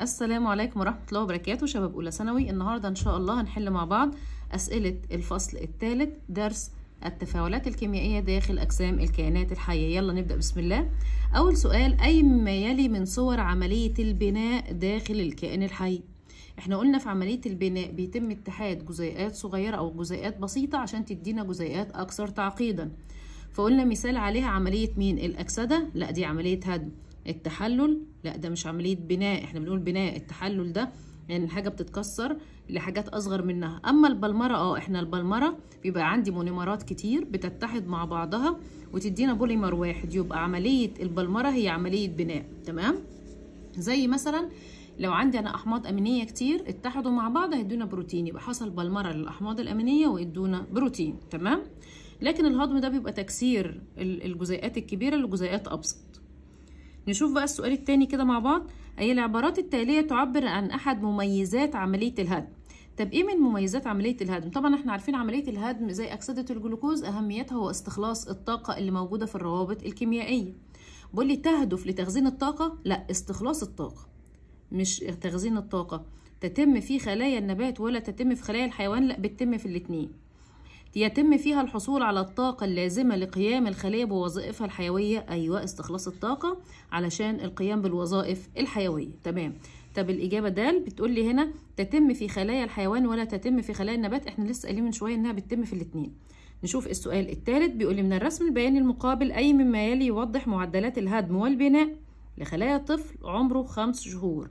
السلام عليكم ورحمة الله وبركاته شباب أولى ثانوي النهاردة إن شاء الله هنحل مع بعض أسئلة الفصل الثالث درس التفاعلات الكيميائية داخل أجسام الكائنات الحية يلا نبدأ بسم الله أول سؤال أي ما يلي من صور عملية البناء داخل الكائن الحي احنا قلنا في عملية البناء بيتم اتحاد جزيئات صغيرة أو جزيئات بسيطة عشان تدينا جزيئات أكثر تعقيدا فقلنا مثال عليها عملية مين الأكسدة لا دي عملية هدم التحلل لا ده مش عمليه بناء احنا بنقول بناء التحلل ده يعني الحاجه بتتكسر لحاجات اصغر منها اما البلمره اه احنا البلمره بيبقى عندي مونيمرات كتير بتتحد مع بعضها وتدينا بوليمر واحد يبقى عمليه البلمره هي عمليه بناء تمام زي مثلا لو عندي انا احماض امينيه كتير اتحدوا مع بعض هيدونا بروتين يبقى حصل بلمره للاحماض الامينيه ويدونا بروتين تمام لكن الهضم ده بيبقى تكسير الجزيئات الكبيره لجزيئات ابسط نشوف بقى السؤال التاني كده مع بعض أي العبارات التالية تعبر عن أحد مميزات عملية الهدم طب ايه من مميزات عمليه الهدم؟ طبعا احنا عارفين عمليه الهدم زي اكسده الجلوكوز اهميتها هو استخلاص الطاقه اللي موجوده في الروابط الكيميائيه بقول لي تهدف لتخزين الطاقه لا استخلاص الطاقه مش تخزين الطاقه تتم في خلايا النبات ولا تتم في خلايا الحيوان لا بتتم في الاتنين يتم فيها الحصول على الطاقة اللازمة لقيام الخلية بوظائفها الحيوية أيوة استخلاص الطاقة علشان القيام بالوظائف الحيوية تمام طب الإجابة دال بتقول لي هنا تتم في خلايا الحيوان ولا تتم في خلايا النبات احنا لسه قايلين من شوية إنها بتتم في الاتنين نشوف السؤال الثالث بيقول لي من الرسم البياني المقابل أي مما يلي يوضح معدلات الهدم والبناء لخلايا طفل عمره خمس شهور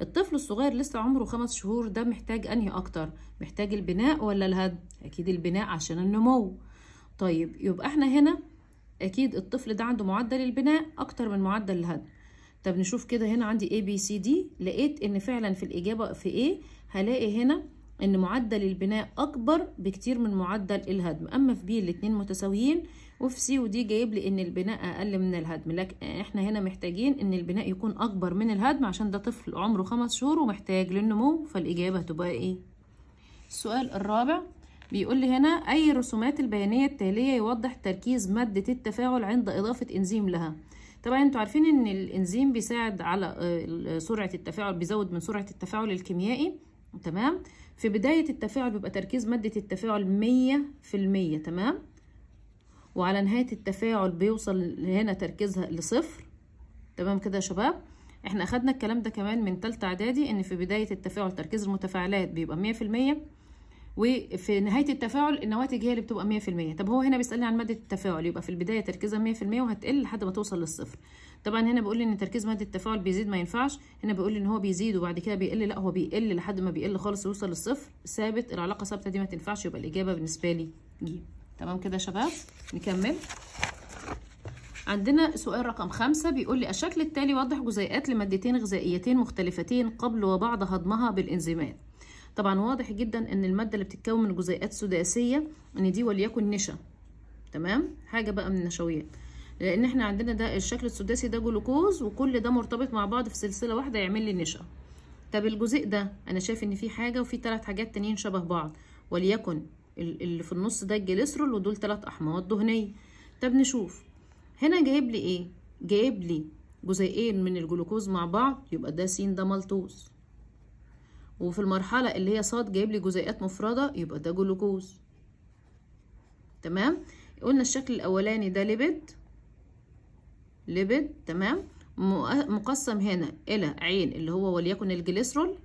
الطفل الصغير لسه عمره خمس شهور ده محتاج انهي اكتر محتاج البناء ولا الهدم اكيد البناء عشان النمو طيب يبقى احنا هنا اكيد الطفل ده عنده معدل البناء اكتر من معدل الهدم طب نشوف كده هنا عندي A B C D لقيت ان فعلا في الاجابة في A هلاقي هنا ان معدل البناء اكبر بكتير من معدل الهدم اما في B الاتنين متساويين وفي سي ودي جايب لي ان البناء اقل من الهدم لكن احنا هنا محتاجين ان البناء يكون اكبر من الهدم عشان ده طفل عمره خمس شهور ومحتاج للنمو فالاجابه هتبقى ايه السؤال الرابع بيقول لي هنا اي رسومات البيانيه التاليه يوضح تركيز ماده التفاعل عند اضافه انزيم لها طبعا انتوا عارفين ان الانزيم بيساعد على آه، سرعه التفاعل بيزود من سرعه التفاعل الكيميائي تمام في بدايه التفاعل بيبقى تركيز ماده التفاعل 100% تمام وعلى نهاية التفاعل بيوصل هنا تركيزها لصفر تمام كده يا شباب احنا اخدنا الكلام ده كمان من تالتة اعدادي ان في بداية التفاعل تركيز المتفاعلات بيبقى مية في المية وفي نهاية التفاعل النواتج هي اللي بتبقى مية في المية طب هو هنا بيسألني عن مادة التفاعل يبقى في البداية تركيزها مية في المية وهتقل لحد ما توصل للصفر طبعا هنا بيقول لي ان تركيز مادة التفاعل بيزيد ما ينفعش هنا بيقول لي ان هو بيزيد وبعد كده بيقل لا هو بيقل لحد ما بيقل خالص ويوصل للصفر ثابت العلاقة ثابتة دي ما تنفعش يبقى الإجابة بالنسبة لي جيم تمام كده يا شباب نكمل عندنا سؤال رقم خمسة بيقول لي الشكل التالي وضح جزيئات لمادتين غذائيتين مختلفتين قبل وبعد هضمها بالإنزيمات طبعا واضح جدا ان المادة اللي بتتكون من جزيئات سداسية ان دي وليكن نشا تمام حاجة بقى من النشويات لان احنا عندنا ده الشكل السداسي ده جلوكوز وكل ده مرتبط مع بعض في سلسلة واحدة يعمل لي نشا طب الجزيء ده انا شايف ان في حاجة وفي ثلاث حاجات تانيين شبه بعض وليكن اللي في النص ده الجليسرول ودول تلات احماض دهنيه طب نشوف هنا جايب لي ايه جايب لي جزيئين من الجلوكوز مع بعض يبقى ده س ده مالتوز وفي المرحله اللي هي ص جايب لي جزيئات مفرده يبقى ده جلوكوز تمام قلنا الشكل الاولاني ده ليبيد ليبيد تمام مقسم هنا الى عين اللي هو وليكن الجليسرول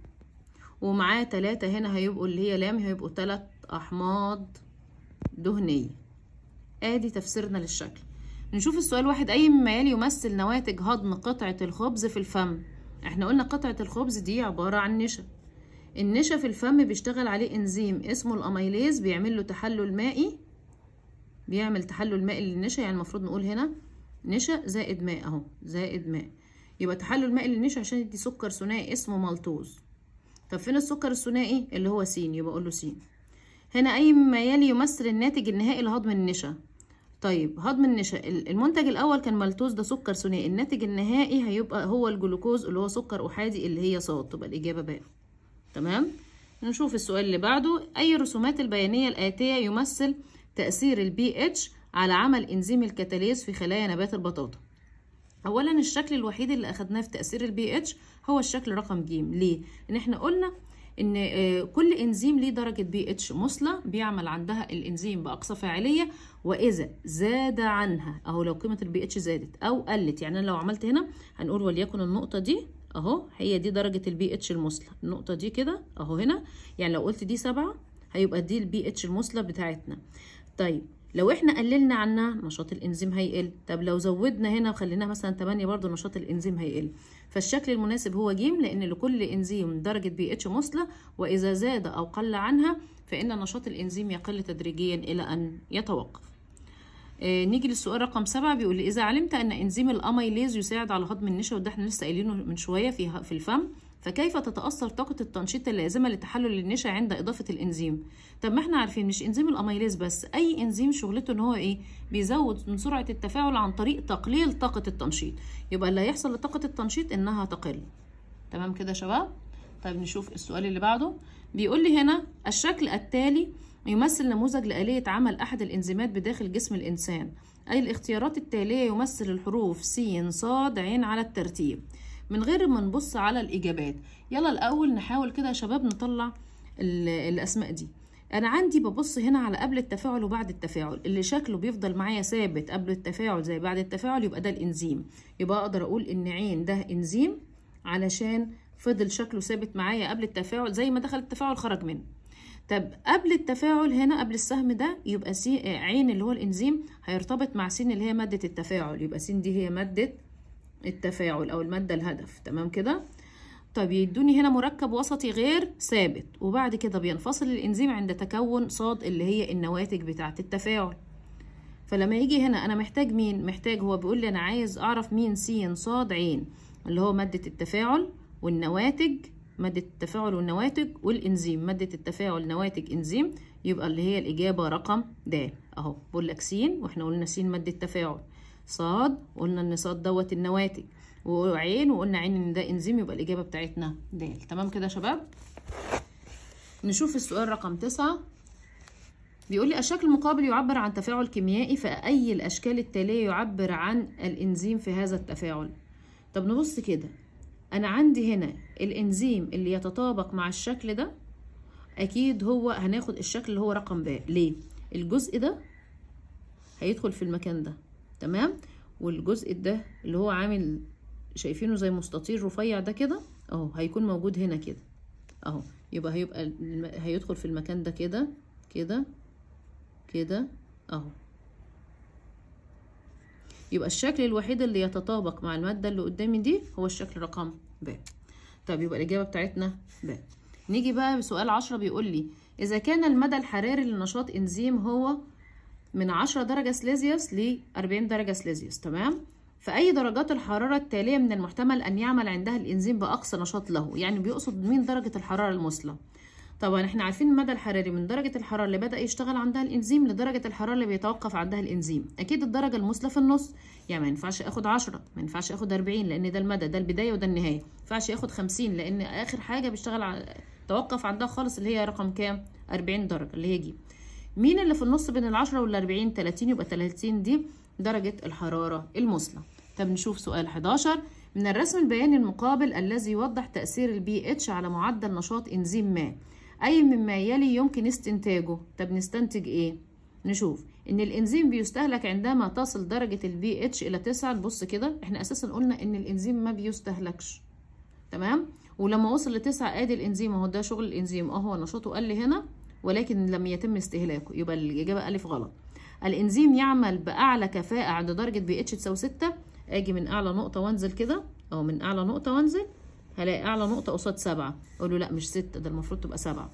ومعاه تلاتة هنا هيبقوا اللي هي لام هيبقوا تلات أحماض دهنية آدي تفسيرنا للشكل نشوف السؤال واحد أي ميال يمثل نواتج هضم قطعة الخبز في الفم احنا قلنا قطعة الخبز دي عبارة عن نشا النشا في الفم بيشتغل عليه انزيم اسمه الاميليز بيعمل له تحلل مائي بيعمل تحلل مائي للنشا يعني المفروض نقول هنا نشا زائد ماء اهو زائد ماء يبقى تحلل مائي للنشا عشان يدي سكر ثنائي اسمه مالتوز طب فين السكر الثنائي اللي هو س يبقى اقول له س هنا أي ما يلي يمثل الناتج النهائي لهضم النشا طيب هضم النشا المنتج الأول كان مالتوز ده سكر ثنائي الناتج النهائي هيبقى هو الجلوكوز اللي هو سكر أحادي اللي هي صاد تبقى الإجابة باء تمام نشوف السؤال اللي بعده أي الرسومات البيانية الآتية يمثل تأثير البي اتش على عمل إنزيم الكتاليز في خلايا نبات البطاطا اولا الشكل الوحيد اللي اخدناه في تاثير البي اتش هو الشكل رقم ج ليه ان احنا قلنا ان آه، كل انزيم ليه درجه بي اتش مثلى بيعمل عندها الانزيم باقصى فاعليه واذا زاد عنها اهو لو قيمه البي اتش زادت او قلت يعني انا لو عملت هنا هنقول وليكن النقطه دي اهو هي دي درجه البي اتش المثلى النقطه دي كده اهو هنا يعني لو قلت دي سبعة هيبقى دي البي اتش المثلى بتاعتنا طيب لو احنا قللنا عنها نشاط الانزيم هيقل طب لو زودنا هنا وخليناها مثلا 8 برضو نشاط الانزيم هيقل فالشكل المناسب هو ج لأن لكل إنزيم درجة بي اتش مثلى وإذا زاد أو قل عنها فإن نشاط الإنزيم يقل تدريجيا إلى أن يتوقف آه، نيجي للسؤال رقم سبعة بيقول إذا علمت أن إنزيم الأميليز يساعد على هضم النشا وده احنا لسه قايلينه من شوية في في الفم فكيف تتأثر طاقة التنشيط اللازمة لتحلل النشا عند إضافة الإنزيم؟ طب ما احنا عارفين مش إنزيم الأميليز بس أي إنزيم شغلته إن هو إيه؟ بيزود من سرعة التفاعل عن طريق تقليل طاقة التنشيط يبقى اللي هيحصل لطاقة التنشيط إنها تقل تمام كده يا شباب؟ طيب نشوف السؤال اللي بعده بيقول لي هنا الشكل التالي يمثل نموذج لآلية عمل أحد الإنزيمات بداخل جسم الإنسان أي الاختيارات التالية يمثل الحروف س ص ع على الترتيب من غير ما نبص على الإجابات يلا الأول نحاول كده يا شباب نطلع الأسماء دي انا عندي ببص هنا على قبل التفاعل وبعد التفاعل اللي شكله بيفضل معايا ثابت قبل التفاعل زي بعد التفاعل يبقى ده الانزيم يبقى اقدر اقول ان عين ده انزيم علشان فضل شكله ثابت معايا قبل التفاعل زي ما دخل التفاعل خرج منه طب قبل التفاعل هنا قبل السهم ده يبقى سي عين اللي هو الانزيم هيرتبط مع س اللي هي ماده التفاعل يبقى س دي هي ماده التفاعل او الماده الهدف تمام كده طب يدوني هنا مركب وسطي غير ثابت وبعد كده بينفصل الانزيم عند تكون صاد اللي هي النواتج بتاعه التفاعل فلما يجي هنا انا محتاج مين محتاج هو بيقول لي انا عايز اعرف مين س ص ع اللي هو ماده التفاعل والنواتج ماده التفاعل والنواتج والانزيم ماده التفاعل نواتج انزيم يبقى اللي هي الاجابه رقم د اهو بقول لك س واحنا قلنا س ماده التفاعل صاد قلنا ان صاد دوت النواتج وعين وقلنا عين ان ده انزيم يبقى الاجابه بتاعتنا د تمام كده يا شباب نشوف السؤال رقم تسعة بيقول لي الشكل المقابل يعبر عن تفاعل كيميائي فأي الأشكال التالية يعبر عن الإنزيم في هذا التفاعل طب نبص كده أنا عندي هنا الإنزيم اللي يتطابق مع الشكل ده أكيد هو هناخد الشكل اللي هو رقم ب ليه؟ الجزء ده هيدخل في المكان ده تمام والجزء ده اللي هو عامل شايفينه زي مستطيل رفيع ده كده اهو هيكون موجود هنا كده اهو يبقى هيبقى هيدخل في المكان ده كده كده كده اهو يبقى الشكل الوحيد اللي يتطابق مع الماده اللي قدامي دي هو الشكل رقم ب طب يبقى الاجابه بتاعتنا ب نيجي بقى بسؤال عشرة بيقول لي اذا كان المدى الحراري لنشاط انزيم هو من 10 درجة سليزيوس ل 40 درجة سليزيوس تمام فأي درجات الحرارة التالية من المحتمل أن يعمل عندها الإنزيم بأقصى نشاط له يعني بيقصد مين درجة الحرارة المثلى طبعا احنا عارفين المدى الحراري من درجة الحرارة اللي بدأ يشتغل عندها الإنزيم لدرجة الحرارة اللي بيتوقف عندها الإنزيم أكيد الدرجة المثلى في النص يعني ما ينفعش آخد 10 ما ينفعش آخد 40 لأن ده المدى ده البداية وده النهاية ما ينفعش آخد 50 لأن آخر حاجة بيشتغل توقف عندها خالص اللي هي رقم كام 40 درجة اللي هي دي مين اللي في النص بين العشرة والأربعين تلاتين يبقى تلاتين دي درجة الحرارة المثلى طب نشوف سؤال 11 من الرسم البياني المقابل الذي يوضح تأثير البي اتش على معدل نشاط إنزيم ما أي مما يلي يمكن استنتاجه طب نستنتج إيه؟ نشوف إن الإنزيم بيستهلك عندما تصل درجة البي اتش إلى 9 بص كده إحنا أساسا قلنا إن الإنزيم ما بيستهلكش تمام؟ ولما وصل لتسعة آدي الإنزيم أهو ده شغل الإنزيم أهو نشاطه قل هنا ولكن لم يتم استهلاكه يبقى الإجابة ألف غلط الإنزيم يعمل بأعلى كفاءة عند درجة بي اتش تساوي 6 أجي من أعلى نقطة وأنزل كده أو من أعلى نقطة وأنزل هلاقي أعلى نقطة قصاد 7 أقول له لا مش 6 ده المفروض تبقى 7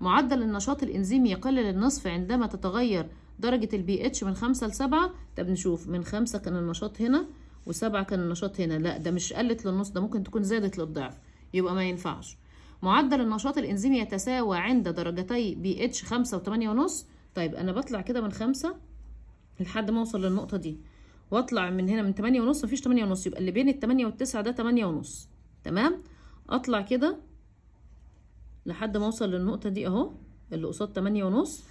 معدل النشاط الإنزيمي يقل للنصف عندما تتغير درجة البي اتش من 5 ل 7 طب نشوف من 5 كان النشاط هنا و7 كان النشاط هنا لا ده مش قلت للنص ده ممكن تكون زادت للضعف يبقى ما ينفعش معدل النشاط الانزيمي يتساوى عند درجتي بي اتش 5 و ونص طيب انا بطلع كده من 5 لحد ما اوصل للنقطه دي واطلع من هنا من 8 ونص مفيش 8 ونص يبقى اللي بين ال 8 وال 9 ده 8 ونص تمام اطلع كده لحد ما اوصل للنقطه دي اهو اللي قصاد 8 ونص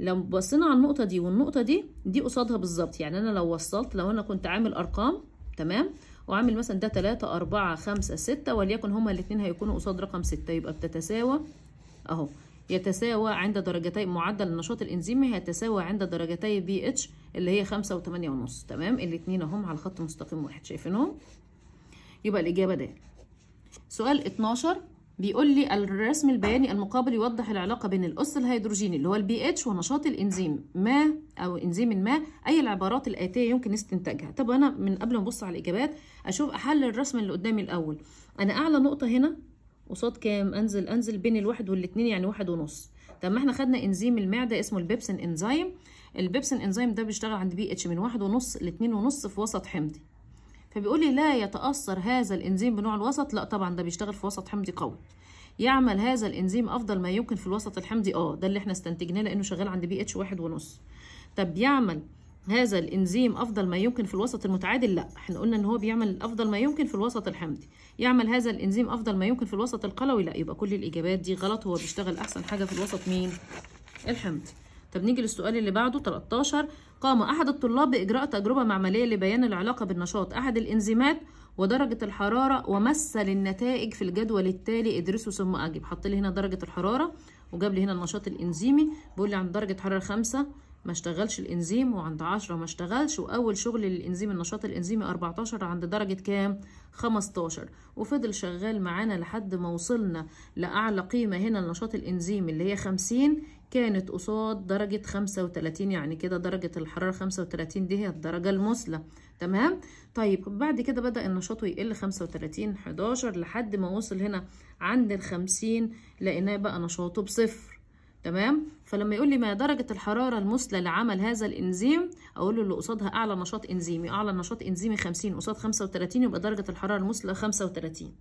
لو بصينا على النقطه دي والنقطه دي دي قصادها بالظبط يعني انا لو وصلت لو انا كنت عامل ارقام تمام وعامل مثلا ده 3 4 5 6 وليكن هما الاثنين هيكونوا قصاد رقم 6 يبقى بتتساوى اهو يتساوى عند درجتي معدل النشاط الانزيمي هيتساوى عند درجتي بي اتش اللي هي 5 و ونص تمام الاثنين اهم على خط مستقيم واحد شايفينهم يبقى الاجابه ده سؤال 12 بيقول لي الرسم البياني المقابل يوضح العلاقه بين الاس الهيدروجيني اللي هو البي اتش ونشاط الانزيم ما او انزيم ما اي العبارات الاتيه يمكن استنتاجها طب انا من قبل ما ابص على الاجابات اشوف احلل الرسم اللي قدامي الاول انا اعلى نقطه هنا قصاد كام انزل انزل بين الواحد والاتنين يعني واحد ونص طب ما احنا خدنا انزيم المعده اسمه البيبسن انزيم البيبسن انزيم ده بيشتغل عند بي اتش من واحد ونص لاتنين ونص في وسط حمضي فبيقول لي لا يتأثر هذا الإنزيم بنوع الوسط لا طبعا ده بيشتغل في وسط حمضي قوي يعمل هذا الإنزيم أفضل ما يمكن في الوسط الحمضي اه ده اللي احنا استنتجناه لأنه شغال عند بي اتش واحد ونص طب يعمل هذا الإنزيم أفضل ما يمكن في الوسط المتعادل لا احنا قلنا إن هو بيعمل أفضل ما يمكن في الوسط الحمضي يعمل هذا الإنزيم أفضل ما يمكن في الوسط القلوي لا يبقى كل الإجابات دي غلط هو بيشتغل أحسن حاجة في الوسط مين الحمضي طب نيجي للسؤال اللي بعده 13 قام أحد الطلاب بإجراء تجربة معملية لبيان العلاقة بالنشاط أحد الإنزيمات ودرجة الحرارة ومثل النتائج في الجدول التالي ادرسوا ثم أجب حط لي هنا درجة الحرارة وجاب لي هنا النشاط الإنزيمي بيقول لي عند درجة حرارة 5 ما اشتغلش الإنزيم وعند 10 ما اشتغلش وأول شغل للإنزيم النشاط الإنزيمي 14 عند درجة كام؟ 15 وفضل شغال معانا لحد ما وصلنا لأعلى قيمة هنا النشاط الإنزيمي اللي هي 50 كانت قصاد درجة 35 يعني كده درجة الحرارة 35 دي هي الدرجة المثلى تمام طيب بعد كده بدأ النشاط يقل 35 11 لحد ما وصل هنا عند ال 50 لقيناه بقى نشاطه بصفر تمام فلما يقول لي ما درجة الحرارة المثلى لعمل هذا الإنزيم أقول له اللي قصادها أعلى نشاط إنزيمي أعلى نشاط إنزيمي 50 قصاد 35 يبقى درجة الحرارة المثلى 35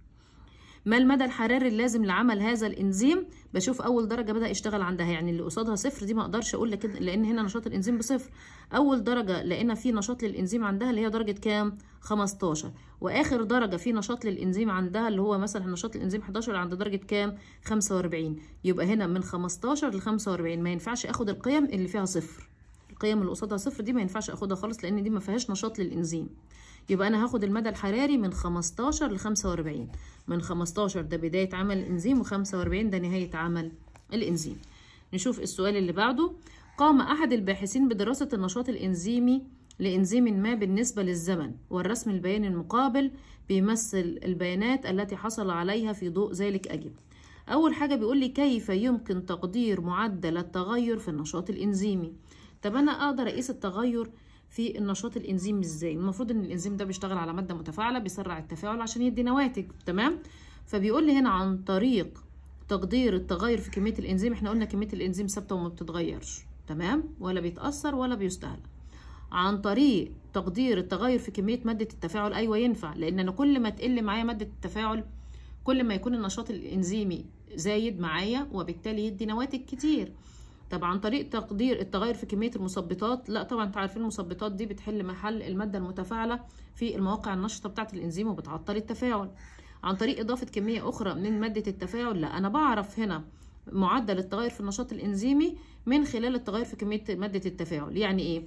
ما المدى الحراري اللازم لعمل هذا الانزيم بشوف اول درجه بدا يشتغل عندها يعني اللي قصادها صفر دي ما اقدرش اقول لك لان هنا نشاط الانزيم بصفر اول درجه لقينا في نشاط للانزيم عندها اللي هي درجه كام 15 واخر درجه في نشاط للانزيم عندها اللي هو مثلا نشاط الانزيم 11 عند درجه كام 45 يبقى هنا من 15 ل 45 ما ينفعش اخد القيم اللي فيها صفر القيم اللي قصادها صفر دي ما ينفعش اخدها خالص لان دي ما فيهاش نشاط للانزيم يبقى انا هاخد المدى الحراري من 15 ل 45 من 15 ده بدايه عمل الانزيم و45 ده نهايه عمل الانزيم نشوف السؤال اللي بعده قام احد الباحثين بدراسه النشاط الانزيمي لإنزيم ما بالنسبة للزمن والرسم البياني المقابل بيمثل البيانات التي حصل عليها في ضوء ذلك أجب أول حاجة بيقول لي كيف يمكن تقدير معدل التغير في النشاط الإنزيمي طب انا اقدر اقيس التغير في النشاط الانزيم ازاي المفروض ان الانزيم ده بيشتغل على ماده متفاعله بيسرع التفاعل عشان يدي نواتج تمام فبيقول لي هنا عن طريق تقدير التغير في كميه الانزيم احنا قلنا كميه الانزيم ثابته وما بتتغيرش تمام ولا بيتاثر ولا بيستهلك عن طريق تقدير التغير في كميه ماده التفاعل ايوه ينفع لان انا كل ما تقل معايا ماده التفاعل كل ما يكون النشاط الانزيمي زايد معايا وبالتالي يدي نواتج كتير طب عن طريق تقدير التغير في كميه المثبطات لا طبعا انتوا عارفين المثبطات دي بتحل محل الماده المتفاعله في المواقع النشطه بتاعه الانزيم وبتعطل التفاعل عن طريق اضافه كميه اخرى من ماده التفاعل لا انا بعرف هنا معدل التغير في النشاط الانزيمي من خلال التغير في كميه ماده التفاعل يعني ايه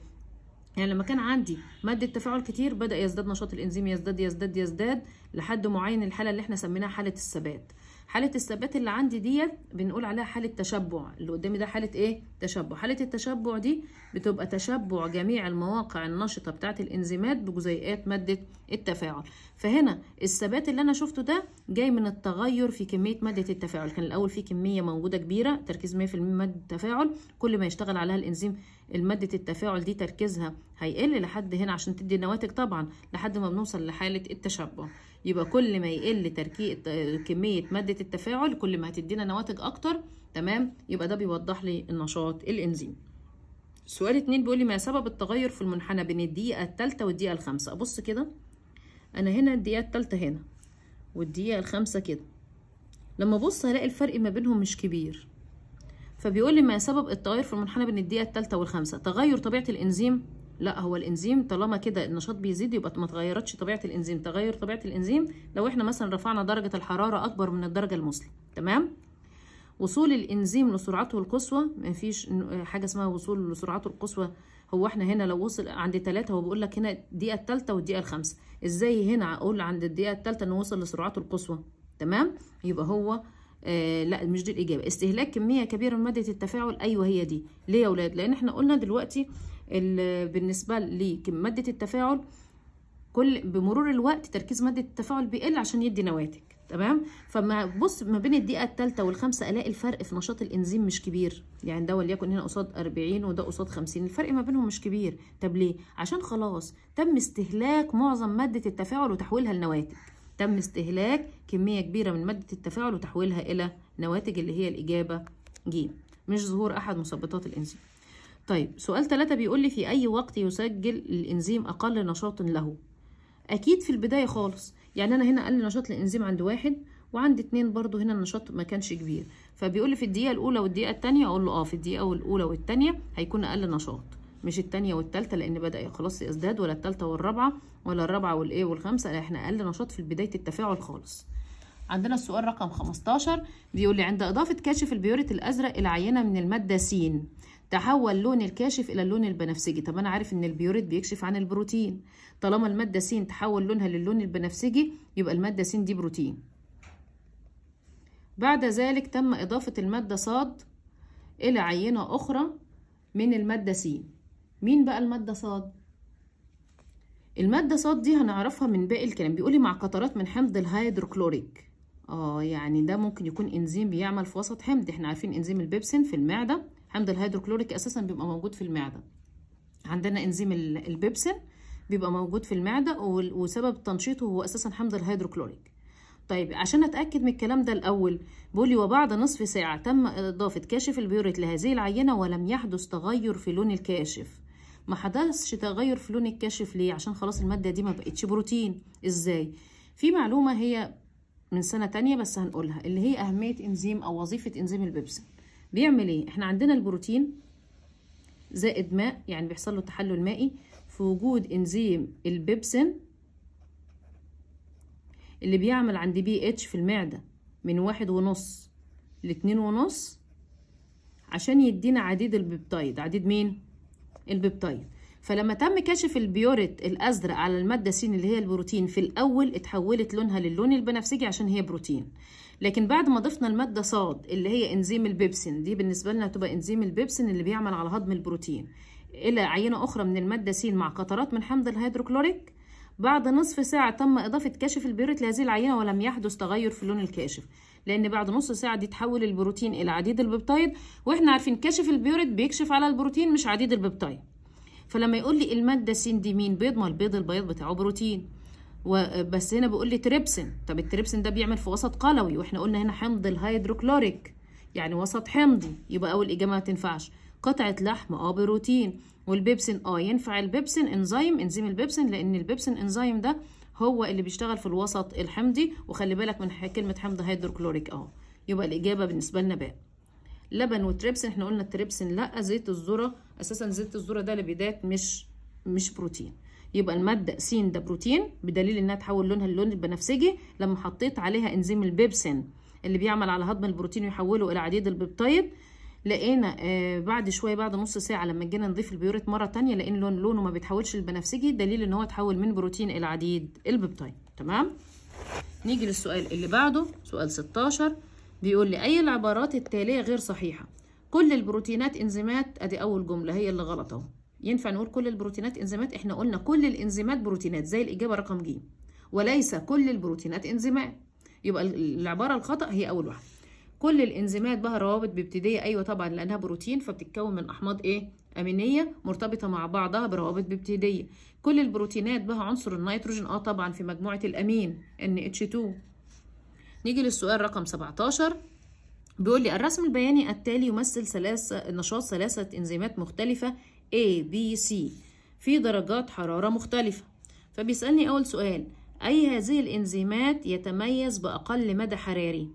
يعني لما كان عندي ماده تفاعل كتير بدا يزداد نشاط الانزيم يزداد يزداد يزداد لحد معين الحاله اللي احنا سميناها حاله الثبات حاله الثبات اللي عندي ديت بنقول عليها حاله تشبع اللي قدامي ده حاله ايه تشبع حاله التشبع دي بتبقى تشبع جميع المواقع النشطه بتاعه الانزيمات بجزيئات ماده التفاعل فهنا الثبات اللي انا شفته ده جاي من التغير في كميه ماده التفاعل كان الاول في كميه موجوده كبيره تركيز 100% ماده التفاعل كل ما يشتغل عليها الانزيم ماده التفاعل دي تركيزها هيقل لحد هنا عشان تدي نواتج طبعا لحد ما بنوصل لحاله التشبع يبقى كل ما يقل تركيز كميه ماده التفاعل كل ما هتدينا نواتج اكتر تمام يبقى ده بيوضح لي النشاط الانزيم سؤال اتنين بيقول لي ما سبب التغير في المنحنى بين الدقيقه الثالثه والدقيقه الخامسه ابص كده انا هنا الدقيقه الثالثه هنا والدقيقه الخامسه كده لما ابص هلاقي الفرق ما بينهم مش كبير فبيقول لي ما سبب التغير في المنحنى بين الدقيقه الثالثه والخامسه تغير طبيعه الانزيم لا هو الانزيم طالما كده النشاط بيزيد يبقى ما تغيرتش طبيعه الانزيم تغير طبيعه الانزيم لو احنا مثلا رفعنا درجه الحراره اكبر من الدرجه المثلى تمام وصول الانزيم لسرعته القصوى مفيش حاجه اسمها وصول لسرعته القصوى هو احنا هنا لو وصل عند تلاتة هو بيقول لك هنا الدقيقه الثالثه والدقيقه الخامسه ازاي هنا اقول عند الدقيقه الثالثه انه وصل لسرعته القصوى تمام يبقى هو آه لا مش دي الاجابه استهلاك كميه كبيره من ماده التفاعل ايوه هي دي ليه يا اولاد لان احنا قلنا دلوقتي بالنسبة لمادة التفاعل كل بمرور الوقت تركيز مادة التفاعل بيقل عشان يدي نواتج تمام فما بص ما بين الدقيقه الثالثه والخامسه الاقي الفرق في نشاط الانزيم مش كبير يعني ده وليكن هنا قصاد 40 وده قصاد 50 الفرق ما بينهم مش كبير طب ليه عشان خلاص تم استهلاك معظم ماده التفاعل وتحويلها لنواتج تم استهلاك كميه كبيره من ماده التفاعل وتحويلها الى نواتج اللي هي الاجابه ج مش ظهور احد مثبطات الانزيم طيب سؤال ثلاثة بيقول لي في أي وقت يسجل الإنزيم أقل نشاط له أكيد في البداية خالص يعني أنا هنا أقل نشاط الإنزيم عند واحد وعند اتنين برضو هنا النشاط ما كانش كبير فبيقول لي في الدقيقة الأولى والدقيقة التانية أقول له أه في الدقيقة الأولى والتانية هيكون أقل نشاط مش التانية والتالتة لأن بدأ خلاص يزداد ولا التالتة والرابعة ولا الرابعة والإيه والخامسة لا إحنا أقل نشاط في بداية التفاعل خالص عندنا السؤال رقم 15 بيقول لي عند إضافة كاشف البيوريت الأزرق العينة من المادة س تحول لون الكاشف إلى اللون البنفسجي طب أنا عارف إن البيوريت بيكشف عن البروتين طالما المادة س تحول لونها للون البنفسجي يبقى المادة س دي بروتين بعد ذلك تم إضافة المادة ص إلى عينة أخرى من المادة س مين بقى المادة ص المادة ص دي هنعرفها من باقي الكلام بيقولي مع قطرات من حمض الهيدروكلوريك اه يعني ده ممكن يكون انزيم بيعمل في وسط حمض احنا عارفين انزيم البيبسين في المعده حمض الهيدروكلوريك اساسا بيبقى موجود في المعده عندنا انزيم البيبسين بيبقى موجود في المعده وسبب تنشيطه هو اساسا حمض الهيدروكلوريك طيب عشان اتاكد من الكلام ده الاول بولي وبعد نصف ساعه تم اضافه كاشف البيوريت لهذه العينه ولم يحدث تغير في لون الكاشف ما حدثش تغير في لون الكاشف ليه عشان خلاص الماده دي ما بقتش بروتين ازاي في معلومه هي من سنه تانية بس هنقولها اللي هي اهميه انزيم او وظيفه انزيم البيبسين بيعمل ايه احنا عندنا البروتين زائد ماء يعني بيحصل له تحلل مائي في وجود انزيم البيبسين اللي بيعمل عند بي اتش في المعدة من واحد ونص لاتنين ونص عشان يدينا عديد البيبتايد عديد مين البيبتايد فلما تم كشف البيوريت الازرق على الماده س اللي هي البروتين في الاول اتحولت لونها للون البنفسجي عشان هي بروتين لكن بعد ما ضفنا الماده صاد اللي هي انزيم البيبسين دي بالنسبه لنا هتبقى انزيم البيبسين اللي بيعمل على هضم البروتين الى عينه اخرى من الماده س مع قطرات من حمض الهيدروكلوريك بعد نصف ساعة تم إضافة كاشف البيوريت لهذه العينة ولم يحدث تغير في لون الكاشف لأن بعد نص ساعة دي تحول البروتين إلى عديد البيبتايد وإحنا عارفين كاشف البيوريت بيكشف على البروتين مش عديد البيبتايد فلما يقول لي المادة س دي مين بيض ما البيض البياض بتاعه بروتين بس هنا بيقول لي تريبسن طب التريبسن ده بيعمل في وسط قلوي واحنا قلنا هنا حمض الهيدروكلوريك يعني وسط حمضي يبقى اول اجابه ما تنفعش قطعه لحم اه بروتين والبيبسن اه ينفع البيبسن انزيم انزيم البيبسن لان البيبسن انزيم ده هو اللي بيشتغل في الوسط الحمضي وخلي بالك من كلمه حمض هيدروكلوريك اهو يبقى الاجابه بالنسبه لنا باء لبن وتريبسن احنا قلنا التريبسن لا زيت الذره اساسا زيت الذره ده لبدايه مش مش بروتين يبقى الماده س ده بروتين بدليل انها تحول لونها للون البنفسجي لما حطيت عليها انزيم البيبسين اللي بيعمل على هضم البروتين ويحوله الى عديد البيبتايد لقينا آه بعد شويه بعد نص ساعه لما جينا نضيف البيوريت مره ثانيه لان لون لونه ما بيتحولش للبنفسجي دليل ان هو اتحول من بروتين الى عديد البيبتايد تمام نيجي للسؤال اللي بعده سؤال 16 بيقول لي اي العبارات التاليه غير صحيحه كل البروتينات انزيمات ادي اول جمله هي اللي غلط اهو ينفع نقول كل البروتينات انزيمات احنا قلنا كل الانزيمات بروتينات زي الاجابه رقم ج وليس كل البروتينات انزيمات يبقى العباره الخطا هي اول واحده كل الانزيمات بها روابط بيبتيديه ايوه طبعا لانها بروتين فبتتكون من احماض ايه امينيه مرتبطه مع بعضها بروابط بيبتيديه كل البروتينات بها عنصر النيتروجين اه طبعا في مجموعه الامين NH2 نيجي للسؤال رقم 17 بيقول لي الرسم البياني التالي يمثل ثلاثة نشاط ثلاثة انزيمات مختلفة A B C في درجات حرارة مختلفة فبيسألني أول سؤال أي هذه الإنزيمات يتميز بأقل مدى حراري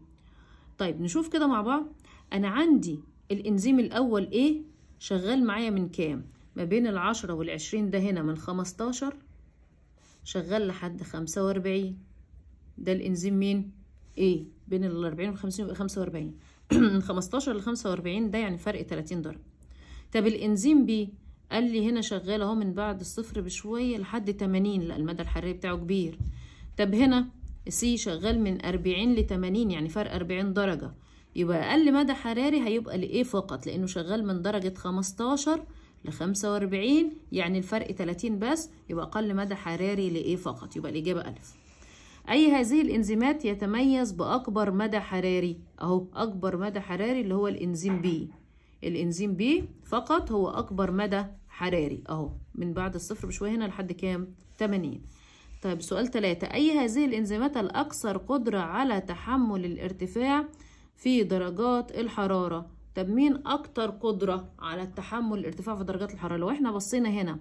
طيب نشوف كده مع بعض أنا عندي الإنزيم الأول A شغال معايا من كام ما بين العشرة والعشرين ده هنا من خمستاشر شغال لحد خمسة وأربعين ده الإنزيم مين A بين الأربعين والخمسين يبقى خمسة وأربعين من خمستاشر لخمسة وأربعين ده يعني فرق تلاتين درجة طب الانزيم بي قال لي هنا شغال اهو من بعد الصفر بشويه لحد 80 لا المدى الحراري بتاعه كبير طب هنا سي شغال من 40 ل 80 يعني فرق 40 درجه يبقى اقل مدى حراري هيبقى لايه فقط لانه شغال من درجه 15 ل 45 يعني الفرق 30 بس يبقى اقل مدى حراري لايه فقط يبقى الاجابه الف اي هذه الانزيمات يتميز باكبر مدى حراري اهو اكبر مدى حراري اللي هو الانزيم بي الانزيم بي فقط هو اكبر مدى حراري اهو من بعد الصفر بشويه هنا لحد كام 80 طيب سؤال تلاتة اي هذه الانزيمات الاكثر قدره على تحمل الارتفاع في درجات الحراره طب مين اكتر قدره على التحمل الارتفاع في درجات الحراره لو احنا بصينا هنا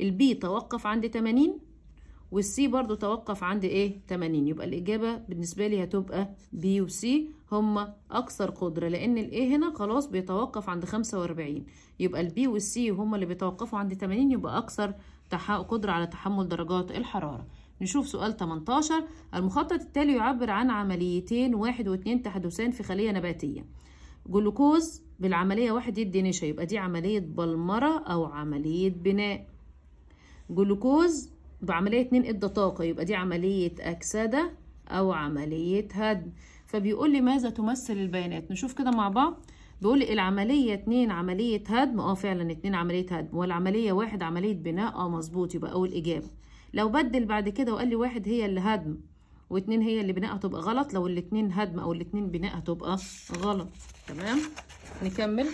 البي توقف عند 80 والسي برضو توقف عند ايه 80 يبقى الاجابه بالنسبه لي هتبقى بي وسي هما اكثر قدره لان الايه هنا خلاص بيتوقف عند 45 يبقى البي والسي هما اللي بيتوقفوا عند 80 يبقى اكثر قدره على تحمل درجات الحراره نشوف سؤال 18 المخطط التالي يعبر عن عمليتين واحد واثنين تحدثان في خليه نباتيه جلوكوز بالعمليه واحد يدي نشا يبقى دي عمليه بلمره او عمليه بناء جلوكوز بعمليه اتنين ادى طاقه يبقى دي عمليه اكسده او عمليه هدم فبيقول لي ماذا تمثل البيانات نشوف كده مع بعض بيقول لي العملية اتنين عملية هدم اه فعلا اتنين عملية هدم والعملية واحد عملية بناء اه مظبوط يبقى أول إجابة لو بدل بعد كده وقال لي واحد هي اللي هدم واتنين هي اللي بناء هتبقى غلط لو الاتنين هدم أو الاتنين بناء هتبقى غلط تمام نكمل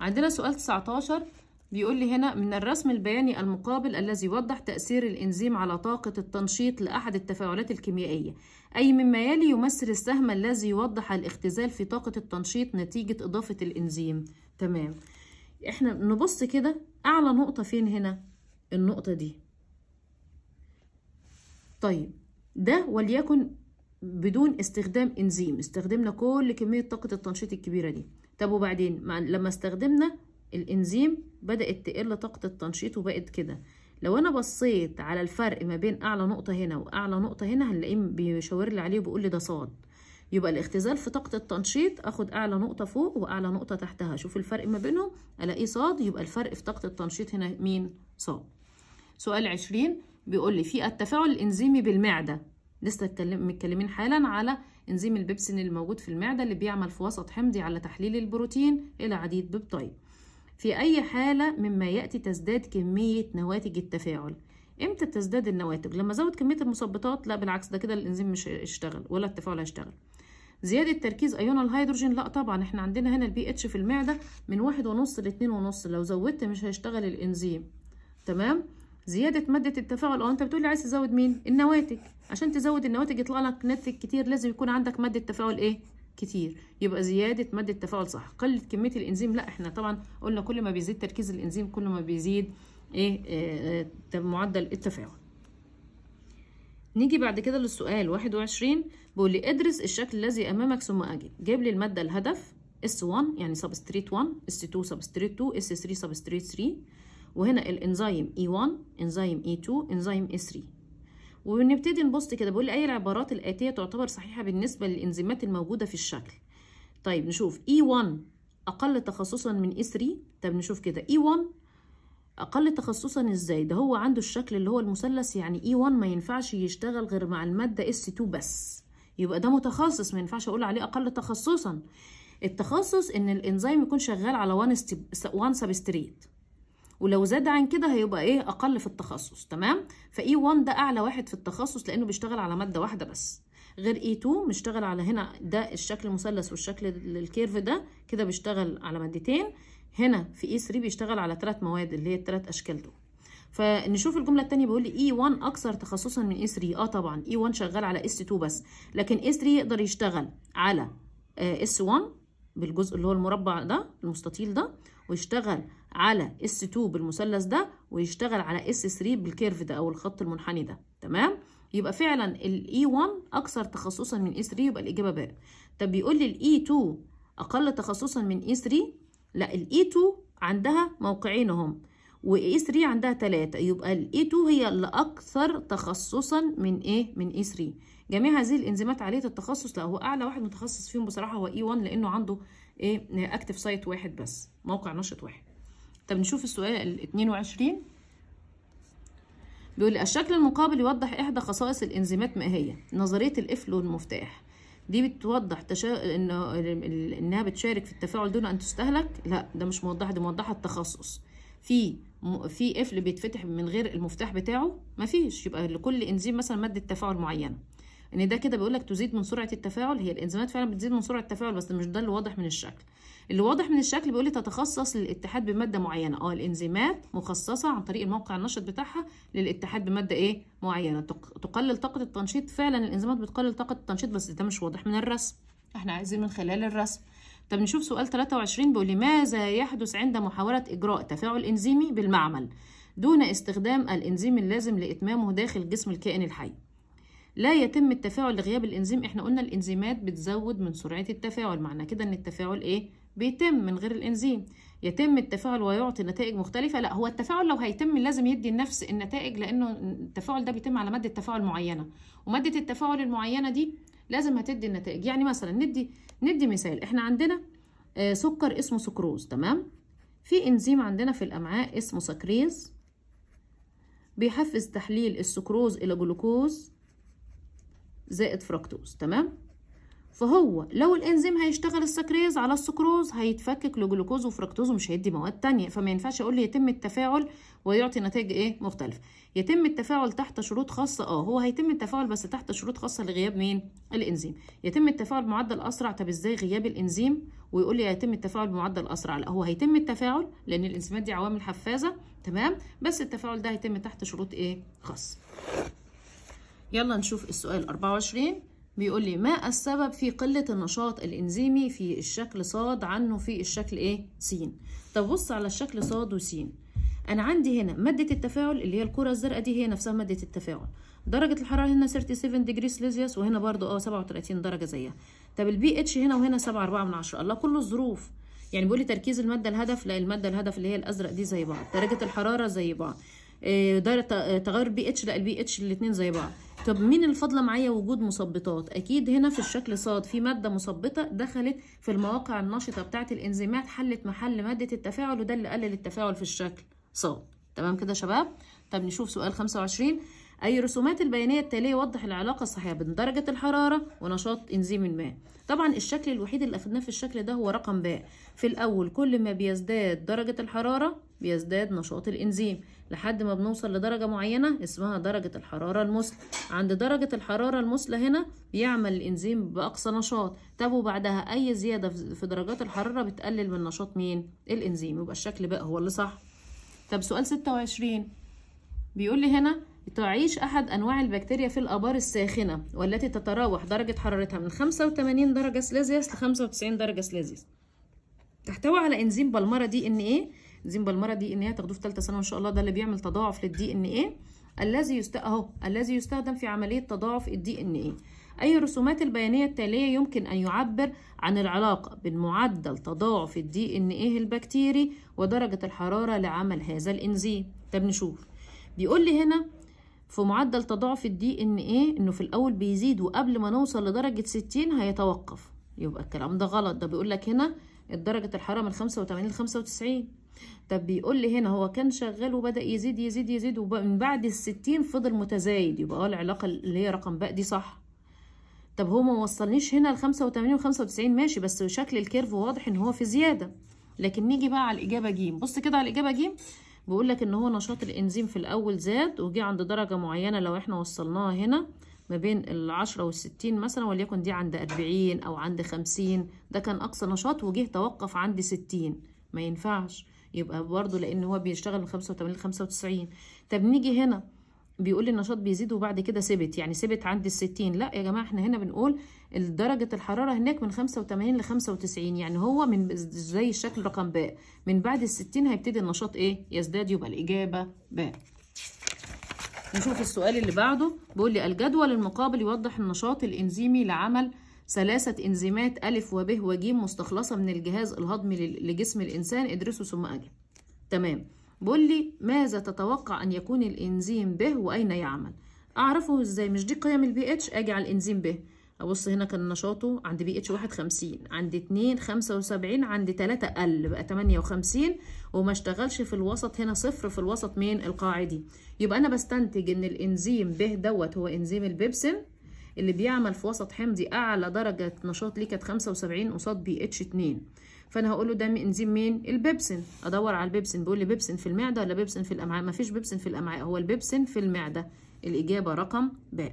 عندنا سؤال 19 بيقول لي هنا من الرسم البياني المقابل الذي يوضح تأثير الإنزيم على طاقة التنشيط لأحد التفاعلات الكيميائية أي مما يلي يمثل السهم الذي يوضح الاختزال في طاقة التنشيط نتيجة إضافة الإنزيم تمام احنا نبص كده أعلى نقطة فين هنا النقطة دي طيب ده وليكن بدون استخدام إنزيم استخدمنا كل كمية طاقة التنشيط الكبيرة دي طب وبعدين لما استخدمنا الإنزيم بدأت تقل طاقة التنشيط وبقت كده لو انا بصيت على الفرق ما بين اعلى نقطة هنا واعلى نقطة هنا هنلاقيه بيشاور لي عليه وبيقول لي ده صاد يبقى الاختزال في طاقة التنشيط اخد اعلى نقطة فوق واعلى نقطة تحتها اشوف الفرق ما بينهم الاقيه صاد يبقى الفرق في طاقة التنشيط هنا مين صاد سؤال عشرين بيقول لي في التفاعل الانزيمي بالمعدة لسه متكلمين حالا على انزيم البيبسين الموجود في المعدة اللي بيعمل في وسط حمضي على تحليل البروتين الى عديد بيبتايد في أي حالة مما يأتي تزداد كمية نواتج التفاعل امتى تزداد النواتج لما ازود كميه المثبطات لا بالعكس ده كده الانزيم مش هيشتغل ولا التفاعل هيشتغل زياده تركيز ايون الهيدروجين لا طبعا احنا عندنا هنا البي اتش في المعده من واحد ونص لاتنين ونص لو زودت مش هيشتغل الانزيم تمام زياده ماده التفاعل اه انت بتقولي عايز تزود مين النواتج عشان تزود النواتج يطلع لك نتج كتير لازم يكون عندك ماده تفاعل ايه كتير يبقى زياده ماده التفاعل صح قلت كميه الانزيم لا احنا طبعا قلنا كل ما بيزيد تركيز الانزيم كل ما بيزيد ايه, اه, آه، معدل التفاعل نيجي بعد كده للسؤال 21 بيقول لي ادرس الشكل الذي امامك ثم اجي جايب لي الماده الهدف S1 يعني سبستريت 1 S2 سبستريت 2 S3 سبستريت 3 وهنا الانزيم E1 انزيم E2 انزيم E3 ونبتدي نبص كده بقول اي العبارات الاتيه تعتبر صحيحه بالنسبه للانزيمات الموجوده في الشكل طيب نشوف E1 اقل تخصصا من E3 طب نشوف كده E1 اقل تخصصا ازاي ده هو عنده الشكل اللي هو المثلث يعني E1 ما ينفعش يشتغل غير مع الماده S2 بس يبقى ده متخصص ما ينفعش اقول عليه اقل تخصصا التخصص ان الانزيم يكون شغال على وان ستيب وان سبستريت ولو زاد عن كده هيبقى ايه اقل في التخصص تمام فاي 1 ده اعلى واحد في التخصص لانه بيشتغل على ماده واحده بس غير اي e 2 بيشتغل على هنا ده الشكل المثلث والشكل الكيرف ده كده بيشتغل على مادتين هنا في اي e 3 بيشتغل على ثلاث مواد اللي هي الثلاث اشكال دول فنشوف الجمله الثانيه بيقول لي اي e 1 اكثر تخصصا من اي 3 اه طبعا اي 1 شغال على اس 2 بس لكن اس 3 يقدر يشتغل على اس آه، 1 بالجزء اللي هو المربع ده المستطيل ده ويشتغل على S2 بالمثلث ده ويشتغل على S3 بالكيرف ده أو الخط المنحني ده تمام؟ يبقى فعلا ال E1 أكثر تخصصا من E3 يبقى الإجابة باء طب بيقول لي ال E2 أقل تخصصا من E3 لا ال E2 عندها موقعين هم و E3 عندها ثلاثة يبقى ال E2 هي اللي أكثر تخصصا من إيه؟ من E3 جميع هذه الانزيمات عالية التخصص لا هو أعلى واحد متخصص فيهم بصراحة هو E1 لأنه عنده إيه؟ أكتف سايت واحد بس موقع نشط واحد طب نشوف السؤال ال 22 بيقول الشكل المقابل يوضح احدى خصائص الانزيمات ما هي نظريه القفل والمفتاح دي بتوضح تشا... إن... انها بتشارك في التفاعل دون ان تستهلك لا ده مش موضح دي موضح التخصص في م... في قفل بيتفتح من غير المفتاح بتاعه مفيش يبقى لكل انزيم مثلا ماده تفاعل معينه ان ده كده بيقول لك تزيد من سرعه التفاعل هي الانزيمات فعلا بتزيد من سرعه التفاعل بس مش ده اللي واضح من الشكل اللي واضح من الشكل بيقول لي تتخصص للاتحاد بماده معينه اه الانزيمات مخصصه عن طريق الموقع النشط بتاعها للاتحاد بماده ايه معينه تقلل طاقه التنشيط فعلا الانزيمات بتقلل طاقه التنشيط بس ده مش واضح من الرسم احنا عايزين من خلال الرسم طب نشوف سؤال 23 بيقول لي ماذا يحدث عند محاوله اجراء تفاعل انزيمي بالمعمل دون استخدام الانزيم اللازم لاتمامه داخل جسم الكائن الحي لا يتم التفاعل لغياب الانزيم احنا قلنا الانزيمات بتزود من سرعه التفاعل معنى كده ان التفاعل ايه بيتم من غير الانزيم يتم التفاعل ويعطي نتائج مختلفه لا هو التفاعل لو هيتم لازم يدي نفس النتائج لانه التفاعل ده بيتم على ماده تفاعل معينه وماده التفاعل المعينه دي لازم هتدي النتائج يعني مثلا ندي ندي مثال احنا عندنا آه، سكر اسمه سكروز تمام في انزيم عندنا في الامعاء اسمه سكريز بيحفز تحليل السكروز الى جلوكوز زائد فركتوز تمام فهو لو الانزيم هيشتغل السكريز على السكروز هيتفكك لجلوكوز وفركتوز ومش هيدي مواد تانية فما ينفعش اقول لي يتم التفاعل ويعطي نتائج ايه مختلفه يتم التفاعل تحت شروط خاصه اه هو هيتم التفاعل بس تحت شروط خاصه لغياب مين الانزيم يتم التفاعل بمعدل اسرع طب ازاي غياب الانزيم ويقول لي هيتم التفاعل بمعدل اسرع لا هو هيتم التفاعل لان الانزيمات دي عوامل حفازه تمام بس التفاعل ده هيتم تحت شروط ايه خاصه يلا نشوف السؤال 24 بيقول لي ما السبب في قلة النشاط الإنزيمي في الشكل صاد عنه في الشكل إيه؟ س طب بص على الشكل صاد وس أنا عندي هنا مادة التفاعل اللي هي الكرة الزرقاء دي هي نفسها مادة التفاعل درجة الحرارة هنا 37 ديجري سليزيوس وهنا برضو اه 37 درجة زيها طب البي اتش هنا وهنا 7 4 من 10 الله كل الظروف يعني بيقول لي تركيز المادة الهدف لا المادة الهدف اللي هي الأزرق دي زي بعض درجة الحرارة زي بعض آه، دايره آه، تغير بي اتش لا البي اتش الاثنين زي بعض طب مين الفضله معايا وجود مثبطات اكيد هنا في الشكل صاد في ماده مثبطه دخلت في المواقع النشطه بتاعه الانزيمات حلت محل ماده التفاعل وده اللي قلل التفاعل في الشكل صاد تمام كده يا شباب طب نشوف سؤال 25 أي رسومات البيانية التالية وضح العلاقة الصحيحة بين درجة الحرارة ونشاط إنزيم الماء طبعا الشكل الوحيد اللي أخدناه في الشكل ده هو رقم باء في الأول كل ما بيزداد درجة الحرارة بيزداد نشاط الإنزيم لحد ما بنوصل لدرجة معينة اسمها درجة الحرارة المثلى عند درجة الحرارة المثلى هنا بيعمل الإنزيم بأقصى نشاط طب وبعدها أي زيادة في درجات الحرارة بتقلل من نشاط مين الإنزيم يبقى الشكل ب هو اللي صح طب سؤال 26 بيقول لي هنا تعيش أحد أنواع البكتيريا في الآبار الساخنة والتي تتراوح درجة حرارتها من 85 درجة سليزيوس ل 95 درجة سليزيوس تحتوي على انزيم بالمرة دي ان ايه انزيم بالمرة دي ان ايه هتاخدوه في ثالثة ثانوي ان شاء الله ده اللي بيعمل تضاعف للدي ان ايه الذي يست... اهو الذي يستخدم في عملية تضاعف الدي ان ايه أي رسومات البيانية التالية يمكن أن يعبر عن العلاقة بين معدل تضاعف الدي ان ايه البكتيري ودرجة الحرارة لعمل هذا الانزيم طب نشوف بيقول لي هنا في معدل تضاعف الدي ان ايه انه في الاول بيزيد وقبل ما نوصل لدرجه 60 هيتوقف يبقى الكلام ده غلط ده بيقول لك هنا درجه الحراره من 85 ل 95 طب بيقول لي هنا هو كان شغال وبدا يزيد يزيد يزيد ومن بعد ال 60 فضل متزايد يبقى العلاقه اللي هي رقم باء دي صح طب هو ما وصلنيش هنا ل 85 و 95 ماشي بس شكل الكيرف واضح ان هو في زياده لكن نيجي بقى على الاجابه ج بص كده على الاجابه ج بيقول لك ان هو نشاط الانزيم في الاول زاد وجه عند درجه معينه لو احنا وصلناها هنا ما بين ال10 وال60 مثلا وليكن دي عند 40 او عند 50 ده كان اقصى نشاط وجه توقف عند 60 ما ينفعش يبقى برضه لان هو بيشتغل من 85 ل 95 طب نيجي هنا بيقول لي النشاط بيزيد وبعد كده ثبت يعني ثبت عند الستين لا يا جماعه احنا هنا بنقول درجه الحراره هناك من 85 ل 95 يعني هو من زي الشكل رقم باء من بعد الستين هيبتدي النشاط ايه يزداد يبقى الاجابه باء نشوف السؤال اللي بعده بيقول لي الجدول المقابل يوضح النشاط الانزيمي لعمل ثلاثة انزيمات ألف وب وج مستخلصة من الجهاز الهضمي لجسم الإنسان ادرسوا ثم أجل تمام بقول لي ماذا تتوقع أن يكون الإنزيم به وأين يعمل أعرفه إزاي مش دي قيم البي اتش أجي على الإنزيم به أبص هنا كان نشاطه عند بي اتش 51 عند 2 75 عند 3 أقل بقى 58 وما اشتغلش في الوسط هنا صفر في الوسط من القاعدي يبقى أنا بستنتج إن الإنزيم به دوت هو إنزيم البيبسين اللي بيعمل في وسط حمضي أعلى درجة نشاط ليه كانت 75 قصاد بي اتش 2 فانا هقول له ده انزيم مين البيبسين ادور على البيبسين بيقول لي بيبسين في المعده ولا بيبسين في الامعاء مفيش بيبسين في الامعاء هو البيبسين في المعده الاجابه رقم ب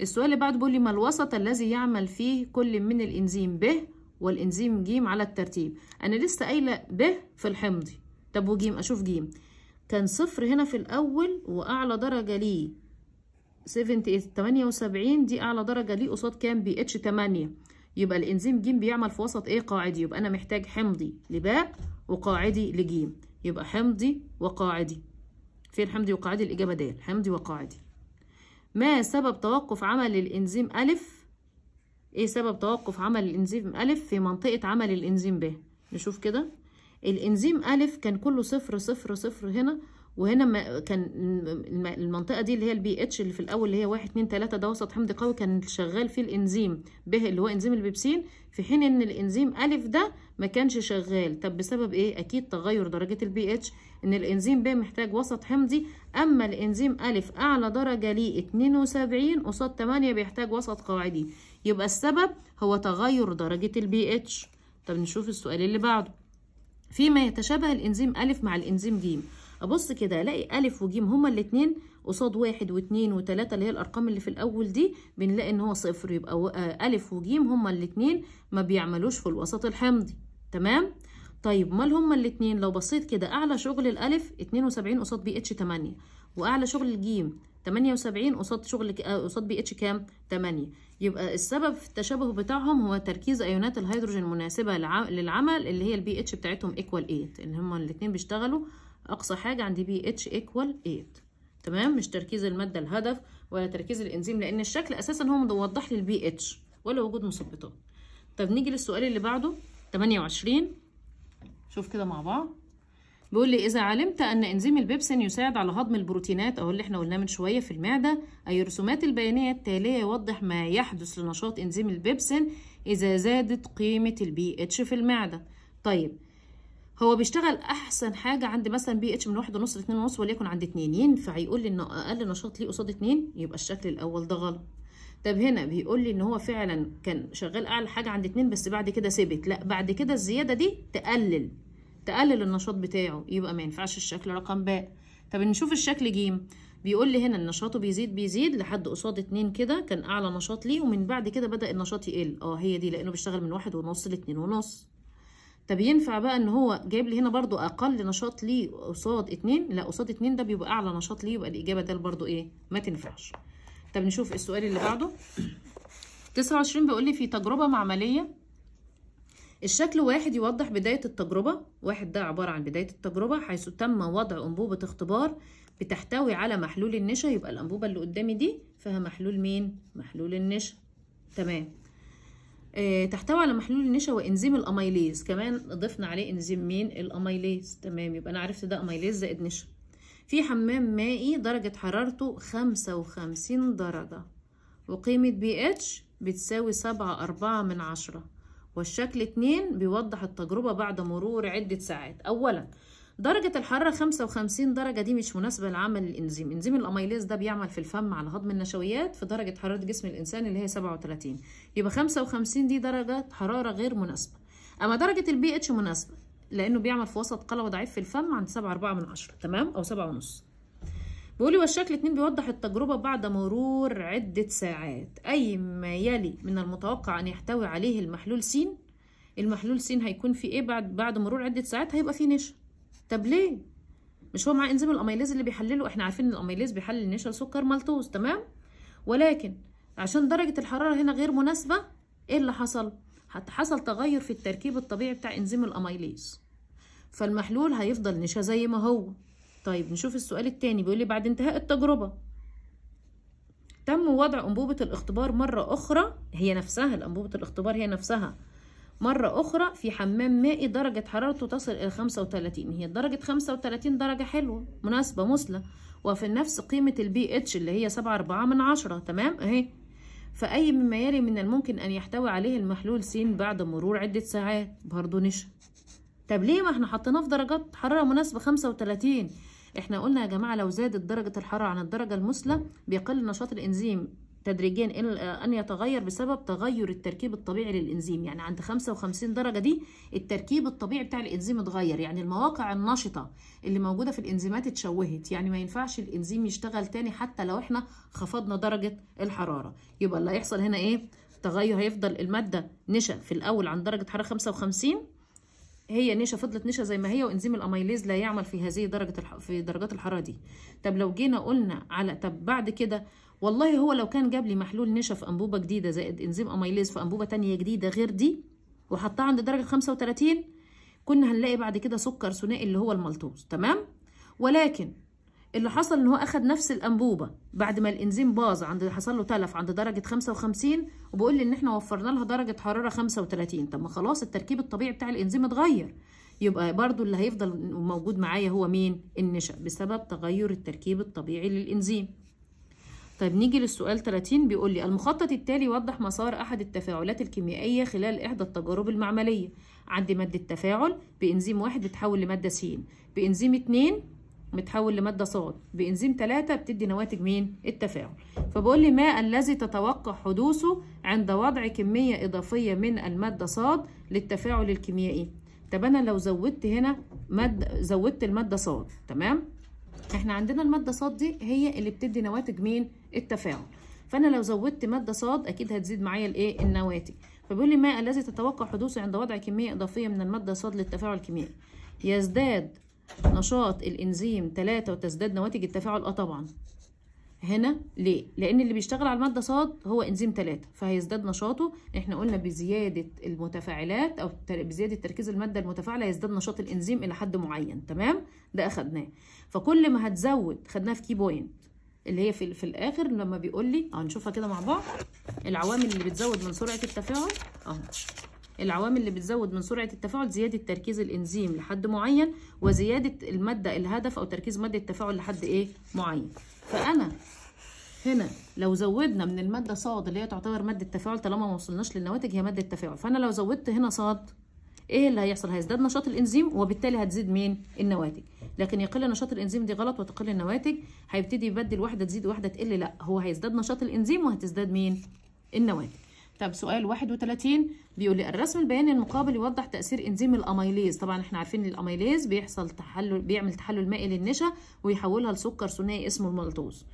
السؤال اللي بعده بيقول لي ما الوسط الذي يعمل فيه كل من الانزيم ب والانزيم ج على الترتيب انا لسه قايله ب في الحمضي طب وج اشوف ج كان صفر هنا في الاول واعلى درجه ليه 78 دي اعلى درجه ليه قصاد كام بي اتش 8 يبقى الانزيم ج بيعمل في وسط ايه قاعدي يبقى انا محتاج حمضي لباء وقاعدي لج يبقى حمضي وقاعدي فين حمضي وقاعدي الاجابه د حمضي وقاعدي ما سبب توقف عمل الانزيم ا ايه سبب توقف عمل الانزيم ا في منطقه عمل الانزيم ب نشوف كده الانزيم ا كان كله صفر صفر صفر هنا وهنا كان المنطقه دي اللي هي البي اتش اللي في الاول اللي هي 1 2 3 ده وسط حمضي قوي كان شغال فيه الانزيم ب اللي هو انزيم البيبسين في حين ان الانزيم الف ده ما كانش شغال طب بسبب ايه اكيد تغير درجه البي اتش ان الانزيم ب محتاج وسط حمضي اما الانزيم الف اعلى درجه ليه 72 قصاد 8 بيحتاج وسط قاعدي يبقى السبب هو تغير درجه البي اتش طب نشوف السؤال اللي بعده فيما يتشابه الانزيم الف مع الانزيم ج ابص كده الاقي ا وجيم هما الاثنين قصاد واحد واثنين وثلاثة اللي هي الارقام اللي في الاول دي بنلاقي ان هو صفر يبقى ا آه، وجيم هما الاثنين ما بيعملوش في الوسط الحمضي تمام طيب امال هما الاثنين لو بصيت كده اعلى شغل الالف 72 قصاد بي اتش 8 واعلى شغل الجيم 78 قصاد شغل آه، قصاد بي اتش كام 8 يبقى السبب في التشابه بتاعهم هو تركيز ايونات الهيدروجين المناسبه للعمل اللي هي البي اتش بتاعتهم ايكوال 8 ان هما الاثنين بيشتغلوا اقصى حاجه عندي بي اتش ايكوال 8 تمام مش تركيز الماده الهدف ولا تركيز الانزيم لان الشكل اساسا هو موضح لي البي اتش ولا وجود مثبطات طب نيجي للسؤال اللي بعده 28 شوف كده مع بعض بيقول لي إذا علمت أن إنزيم البيبسين يساعد على هضم البروتينات أو اللي إحنا قلناه من شوية في المعدة أي الرسومات البيانية التالية يوضح ما يحدث لنشاط إنزيم البيبسين إذا زادت قيمة البي اتش في المعدة طيب هو بيشتغل احسن حاجه عند مثلا بي اتش من واحد ونص لاتنين ونص وليكن عند اتنين ينفع يقول لي ان اقل نشاط ليه قصاد اتنين يبقى الشكل الاول ده غلط طب هنا بيقول لي ان هو فعلا كان شغال اعلى حاجه عند اتنين بس بعد كده ثبت لا بعد كده الزياده دي تقلل تقلل النشاط بتاعه يبقى ما ينفعش الشكل رقم باء طب نشوف الشكل ج بيقول لي هنا نشاطه بيزيد بيزيد لحد قصاد اتنين كده كان اعلى نشاط ليه ومن بعد كده بدا النشاط يقل اه هي دي لانه بيشتغل من واحد ونص لاتنين ونص طب ينفع بقى ان هو جايب لي هنا برضو اقل نشاط ليه قصاد اتنين لا قصاد اتنين ده بيبقى اعلى نشاط ليه يبقى الاجابه ده برضو ايه ما تنفعش طب نشوف السؤال اللي بعده 29 بيقول لي في تجربه معمليه الشكل واحد يوضح بداية التجربة واحد ده عبارة عن بداية التجربة حيث تم وضع أنبوبة اختبار بتحتوي على محلول النشا يبقى الأنبوبة اللي قدامي دي فيها محلول مين؟ محلول النشا تمام آه، تحتوي على محلول النشا وانزيم الاميليز كمان ضفنا عليه انزيم مين الاميليز تمام يبقى انا عرفت ده اميليز زائد نشا في حمام مائي درجة حرارته خمسة وخمسين درجة وقيمة بي اتش بتساوي سبعة أربعة من عشرة والشكل اتنين بيوضح التجربة بعد مرور عدة ساعات أولا درجة الحرارة 55 درجة دي مش مناسبة لعمل الإنزيم إنزيم الأميليز ده بيعمل في الفم على هضم النشويات في درجة حرارة جسم الإنسان اللي هي 37 يبقى 55 دي درجة حرارة غير مناسبة أما درجة البي اتش مناسبة لأنه بيعمل في وسط قلوي ضعيف في الفم عند 7.4 من عشرة تمام أو 7.5 ونص بيقول لي والشكل اتنين بيوضح التجربة بعد مرور عدة ساعات أي ما يلي من المتوقع أن يحتوي عليه المحلول س المحلول س هيكون فيه إيه بعد بعد مرور عدة ساعات هيبقى فيه نشا طب ليه مش هو مع انزيم الاميليز اللي بيحلله احنا عارفين ان الاميليز بيحلل نشا سكر مالتوز تمام ولكن عشان درجه الحراره هنا غير مناسبه ايه اللي حصل حتى حصل تغير في التركيب الطبيعي بتاع انزيم الاميليز فالمحلول هيفضل نشا زي ما هو طيب نشوف السؤال التاني بيقول لي بعد انتهاء التجربه تم وضع انبوبه الاختبار مره اخرى هي نفسها انبوبه الاختبار هي نفسها مرة أخرى في حمام مائي درجة حرارته تصل إلى 35 هي درجة 35 درجة حلوة مناسبة مثلى وفي نفس قيمة البي اتش اللي هي 7.4 من عشرة تمام أهي فأي مما يلي من الممكن أن يحتوي عليه المحلول س بعد مرور عدة ساعات برضه نشا طب ليه ما احنا حطيناه في درجات حرارة مناسبة 35 احنا قلنا يا جماعة لو زادت درجة الحرارة عن الدرجة المثلى بيقل نشاط الإنزيم تدريجيا أن يتغير بسبب تغير التركيب الطبيعي للإنزيم يعني عند 55 درجة دي التركيب الطبيعي بتاع الإنزيم اتغير يعني المواقع النشطة اللي موجودة في الإنزيمات اتشوهت يعني ما ينفعش الإنزيم يشتغل تاني حتى لو احنا خفضنا درجة الحرارة يبقى اللي هيحصل هنا إيه؟ تغير هيفضل المادة نشا في الأول عند درجة حرارة 55 هي نشا فضلت نشا زي ما هي وانزيم الاميليز لا يعمل في هذه درجه الح... في درجات الحراره دي طب لو جينا قلنا على طب بعد كده والله هو لو كان جاب لي محلول نشا في انبوبه جديده زائد انزيم اميليز في انبوبه تانية جديده غير دي وحطها عند درجه 35 كنا هنلاقي بعد كده سكر ثنائي اللي هو المالتوز تمام ولكن اللي حصل ان هو اخد نفس الانبوبه بعد ما الانزيم باظ عند حصل له تلف عند درجه 55 وبقول لي ان احنا وفرنا لها درجه حراره 35 طب ما خلاص التركيب الطبيعي بتاع الانزيم اتغير يبقى برضو اللي هيفضل موجود معايا هو مين النشا بسبب تغير التركيب الطبيعي للانزيم طيب نيجي للسؤال 30 بيقول لي المخطط التالي يوضح مسار أحد التفاعلات الكيميائية خلال إحدى التجارب المعملية عندي مادة تفاعل بإنزيم واحد بتحول لمادة س بإنزيم 2 متحول لمادة ص بإنزيم 3 بتدي نواتج مين التفاعل فبقول لي ما الذي تتوقع حدوثه عند وضع كمية إضافية من المادة ص للتفاعل الكيميائي طب أنا لو زودت هنا مادة زودت المادة ص تمام احنا عندنا المادة ص دي هي اللي بتدي نواتج مين التفاعل فانا لو زودت ماده صاد اكيد هتزيد معايا الايه النواتج فبيقول لي ما الذي تتوقع حدوثه عند وضع كميه اضافيه من الماده صاد للتفاعل الكيميائي يزداد نشاط الانزيم 3 وتزداد نواتج التفاعل اه طبعا هنا ليه لان اللي بيشتغل على الماده صاد هو انزيم 3 فهيزداد نشاطه احنا قلنا بزياده المتفاعلات او بزياده تركيز الماده المتفاعله هيزداد نشاط الانزيم الى حد معين تمام ده اخدناه فكل ما هتزود خدناه في كي بوينت اللي هي في, في الاخر لما بيقول لي هنشوفها آه، كده مع بعض العوامل اللي بتزود من سرعه التفاعل اهو العوامل اللي بتزود من سرعه التفاعل زياده تركيز الانزيم لحد معين وزياده الماده الهدف او تركيز ماده التفاعل لحد ايه معين فانا هنا لو زودنا من الماده صاد اللي هي تعتبر ماده تفاعل طالما ما وصلناش للنواتج هي ماده تفاعل فانا لو زودت هنا صاد ايه اللي هيحصل هيزداد نشاط الانزيم وبالتالي هتزيد مين النواتج لكن يقل نشاط الانزيم دي غلط وتقل النواتج هيبتدي يبدل واحده تزيد واحده تقل لا هو هيزداد نشاط الانزيم وهتزداد مين النواتج طب سؤال 31 بيقول لي الرسم البياني المقابل يوضح تاثير انزيم الاميليز طبعا احنا عارفين ان الاميليز بيحصل تحلل بيعمل تحلل مائي للنشا ويحولها لسكر ثنائي اسمه المالتوز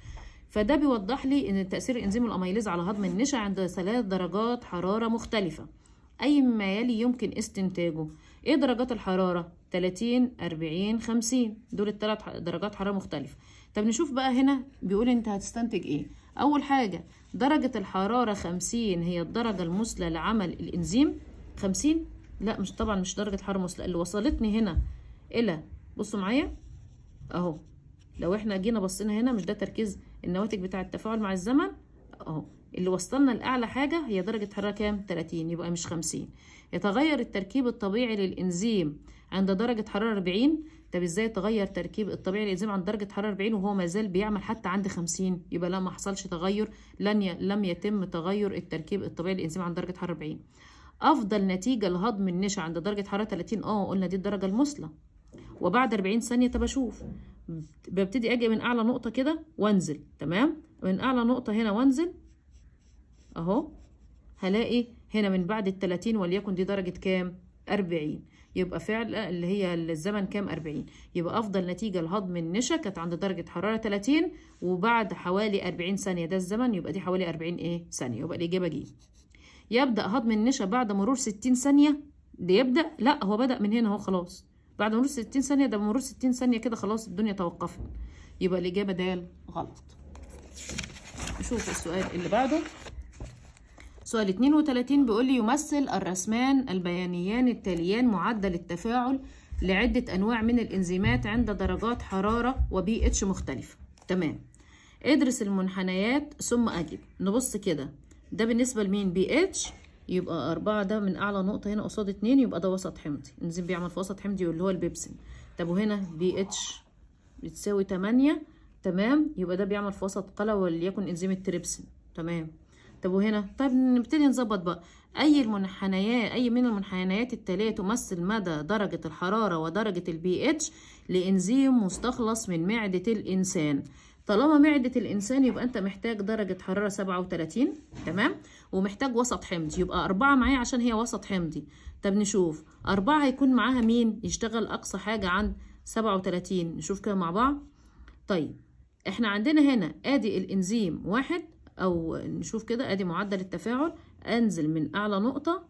فده بيوضح لي ان تاثير انزيم الاميليز على هضم النشا عند ثلاث درجات حراره مختلفه أي مما يلي يمكن استنتاجه إيه درجات الحرارة 30 40 50 دول الثلاث درجات حرارة مختلفة طب نشوف بقى هنا بيقول أنت هتستنتج إيه أول حاجة درجة الحرارة 50 هي الدرجة المثلى لعمل الإنزيم 50 لا مش طبعا مش درجة حرارة مثلى اللي وصلتني هنا إلى بصوا معايا أهو لو احنا جينا بصينا هنا مش ده تركيز النواتج بتاع التفاعل مع الزمن اهو اللي وصلنا لأعلى حاجة هي درجة حرارة كام؟ 30 يبقى مش 50 يتغير التركيب الطبيعي للإنزيم عند درجة حرارة 40 طب ازاي تغير تركيب الطبيعي للإنزيم عند درجة حرارة 40 وهو ما زال بيعمل حتى عند 50 يبقى لا ما حصلش تغير لن ي... لم يتم تغير التركيب الطبيعي للإنزيم عند درجة حرارة 40 أفضل نتيجة لهضم النشا عند درجة حرارة 30 اه قلنا دي الدرجة المثلى وبعد 40 ثانية طب أشوف ببتدي أجي من أعلى نقطة كده وأنزل تمام من أعلى نقطة هنا وأنزل اهو هلاقي هنا من بعد ال 30 وليكن دي درجة كام 40 يبقى فعل اللي هي الزمن كام 40 يبقى افضل نتيجه لهضم النشا كانت عند درجه حراره 30 وبعد حوالي 40 ثانيه ده الزمن يبقى دي حوالي 40 ايه ثانيه يبقى الاجابه جي يبدا هضم النشا بعد مرور 60 ثانيه ده يبدا لا هو بدا من هنا اهو خلاص بعد مرور 60 ثانيه ده مرور 60 ثانيه كده خلاص الدنيا توقفت يبقى الاجابه د غلط نشوف السؤال اللي بعده سؤال 32 بيقول لي يمثل الرسمان البيانيان التاليان معدل التفاعل لعدة أنواع من الإنزيمات عند درجات حرارة وبي اتش مختلفة تمام ادرس المنحنيات ثم أجب نبص كده ده بالنسبة لمين بي اتش يبقى أربعة ده من أعلى نقطة هنا قصاد اتنين يبقى ده وسط حمضي إنزيم بيعمل في وسط حمضي واللي هو البيبسين طب وهنا بي اتش بتساوي تمانية تمام يبقى ده بيعمل في وسط قلوي وليكن إنزيم التريبسين تمام طب وهنا طب نبتدي نظبط بقى أي المنحنيات أي من المنحنيات التالية تمثل مدى درجة الحرارة ودرجة البي اتش لإنزيم مستخلص من معدة الإنسان طالما معدة الإنسان يبقى أنت محتاج درجة حرارة 37 تمام ومحتاج وسط حمضي يبقى أربعة معايا عشان هي وسط حمضي طب نشوف أربعة هيكون معاها مين يشتغل أقصى حاجة عند 37 نشوف كده مع بعض طيب احنا عندنا هنا ادي الانزيم واحد او نشوف كده ادي معدل التفاعل انزل من اعلى نقطة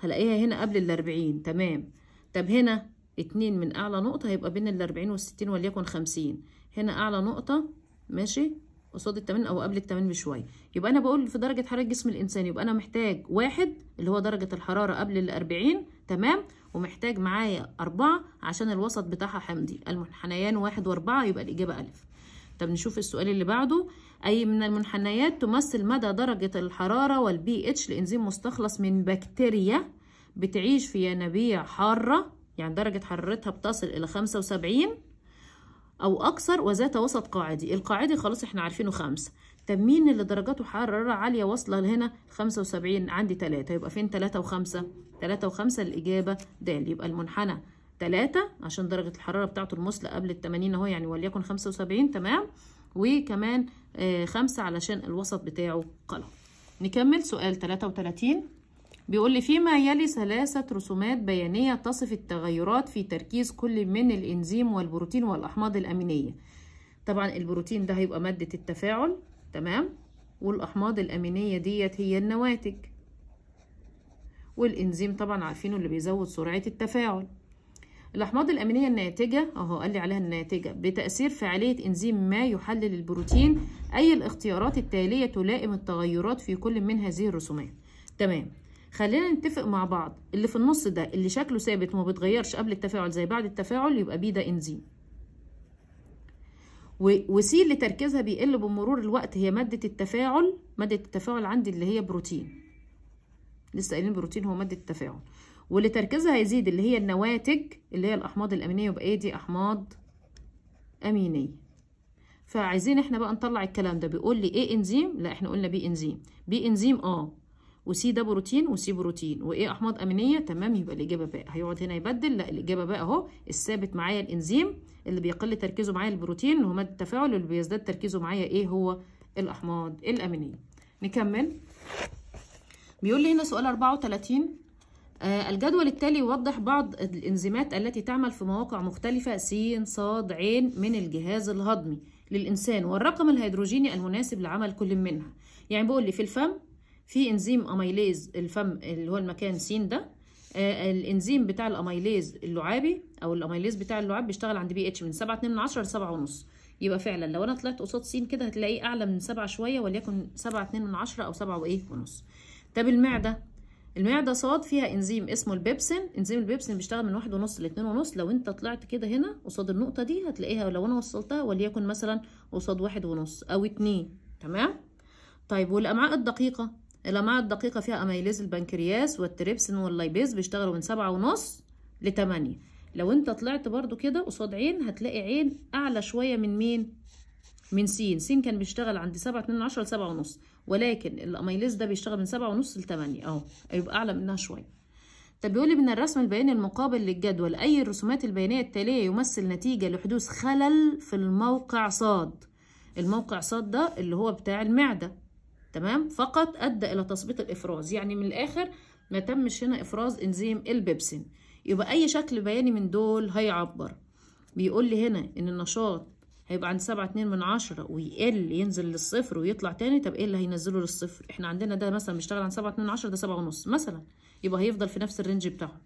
هلاقيها هنا قبل الاربعين تمام طب هنا اتنين من اعلى نقطة هيبقى بين الاربعين والستين وليكن خمسين هنا اعلى نقطة ماشي قصاد التمانين او قبل التمانين بشوية يبقى انا بقول في درجة حرارة جسم الانسان يبقى انا محتاج واحد اللي هو درجة الحرارة قبل الاربعين تمام ومحتاج معايا أربعة عشان الوسط بتاعها حمضي المنحنيان واحد وأربعة يبقى الإجابة ألف طب نشوف السؤال اللي بعده أي من المنحنيات تمثل مدى درجة الحرارة والبي اتش لإنزيم مستخلص من بكتيريا بتعيش في ينابيع حارة يعني درجة حرارتها بتصل إلى 75 أو أكثر وذات وسط قاعدي القاعدي خلاص احنا عارفينه خمسة طب مين اللي درجاته حرارة عالية واصلة لهنا 75 عندي 3 يبقى فين 3 و5 3 و5 الإجابة د يبقى المنحنى 3 عشان درجة الحرارة بتاعته المثلى قبل ال 80 اهو يعني وليكن 75 تمام وكمان آه، خمسة علشان الوسط بتاعه قلم نكمل سؤال 33 بيقول لي فيما يلي ثلاثة رسومات بيانية تصف التغيرات في تركيز كل من الإنزيم والبروتين والأحماض الأمينية طبعا البروتين ده هيبقى مادة التفاعل تمام والأحماض الأمينية ديت هي النواتج والإنزيم طبعا عارفينه اللي بيزود سرعة التفاعل الأحماض الأمينية الناتجة أهو قال لي عليها الناتجة بتأثير فعالية إنزيم ما يحلل البروتين أي الاختيارات التالية تلائم التغيرات في كل من هذه الرسومات تمام خلينا نتفق مع بعض اللي في النص ده اللي شكله ثابت وما بيتغيرش قبل التفاعل زي بعد التفاعل يبقى بيه ده إنزيم وسي اللي تركيزها بيقل بمرور الوقت هي مادة التفاعل مادة التفاعل عندي اللي هي بروتين لسه قايلين بروتين هو مادة التفاعل واللي تركيزها هيزيد اللي هي النواتج اللي هي الأحماض الأمينية يبقى إيه دي أحماض أمينية فعايزين احنا بقى نطلع الكلام ده بيقول لي ايه انزيم لا احنا قلنا بي انزيم بي انزيم اه وسي ده بروتين وسي بروتين وايه احماض امينيه تمام يبقى الاجابه باء هيقعد هنا يبدل لا الاجابه باء اهو الثابت معايا الانزيم اللي بيقل تركيزه معايا البروتين اللي هو ماده التفاعل واللي بيزداد تركيزه معايا ايه هو الاحماض الامينيه نكمل بيقول لي هنا سؤال 34 آه، الجدول التالي يوضح بعض الانزيمات التي تعمل في مواقع مختلفة س ص ع من الجهاز الهضمي للإنسان والرقم الهيدروجيني المناسب لعمل كل منها يعني بيقول لي في الفم في انزيم اميليز الفم اللي هو المكان س ده آه الانزيم بتاع الاميليز اللعابي او الاميليز بتاع اللعاب بيشتغل عند بي اتش من 7.2 من 10 ل 7.5 يبقى فعلا لو انا طلعت قصاد س كده هتلاقيه اعلى من 7 شويه وليكن 7.2 من عشره او سبعه وايه ونص طب المعده المعدة صاد فيها انزيم اسمه البيبسين انزيم البيبسين بيشتغل من واحد ونص لاتنين ونص لو انت طلعت كده هنا قصاد النقطة دي هتلاقيها لو انا وصلتها وليكن مثلا قصاد واحد ونص او اتنين تمام طيب والامعاء الدقيقة الامعاء الدقيقة فيها اميليز البنكرياس والتريبسين واللايبيز بيشتغلوا من سبعة ونص لتمانية لو انت طلعت برضو كده قصاد عين هتلاقي عين اعلى شوية من مين من سين سين كان بيشتغل عند سبعة اتنين عشرة لسبعة ونص ولكن الاميليز ده بيشتغل من سبعة ونص لتمانية اهو هيبقى اعلى منها شويه طب بيقول لي من الرسم البياني المقابل للجدول اي الرسومات البيانيه التاليه يمثل نتيجه لحدوث خلل في الموقع صاد الموقع صاد ده اللي هو بتاع المعده تمام فقط ادى الى تثبيط الافراز يعني من الاخر ما تمش هنا افراز انزيم البيبسين يبقى اي شكل بياني من دول هيعبر بيقول لي هنا ان النشاط هيبقى عند سبعة اتنين من عشرة ويقل ينزل للصفر ويطلع تاني طب ايه اللي هينزله للصفر احنا عندنا ده مثلا بيشتغل عند سبعة اتنين من عشرة ده سبعة ونص مثلا يبقى هيفضل في نفس الرينج بتاعه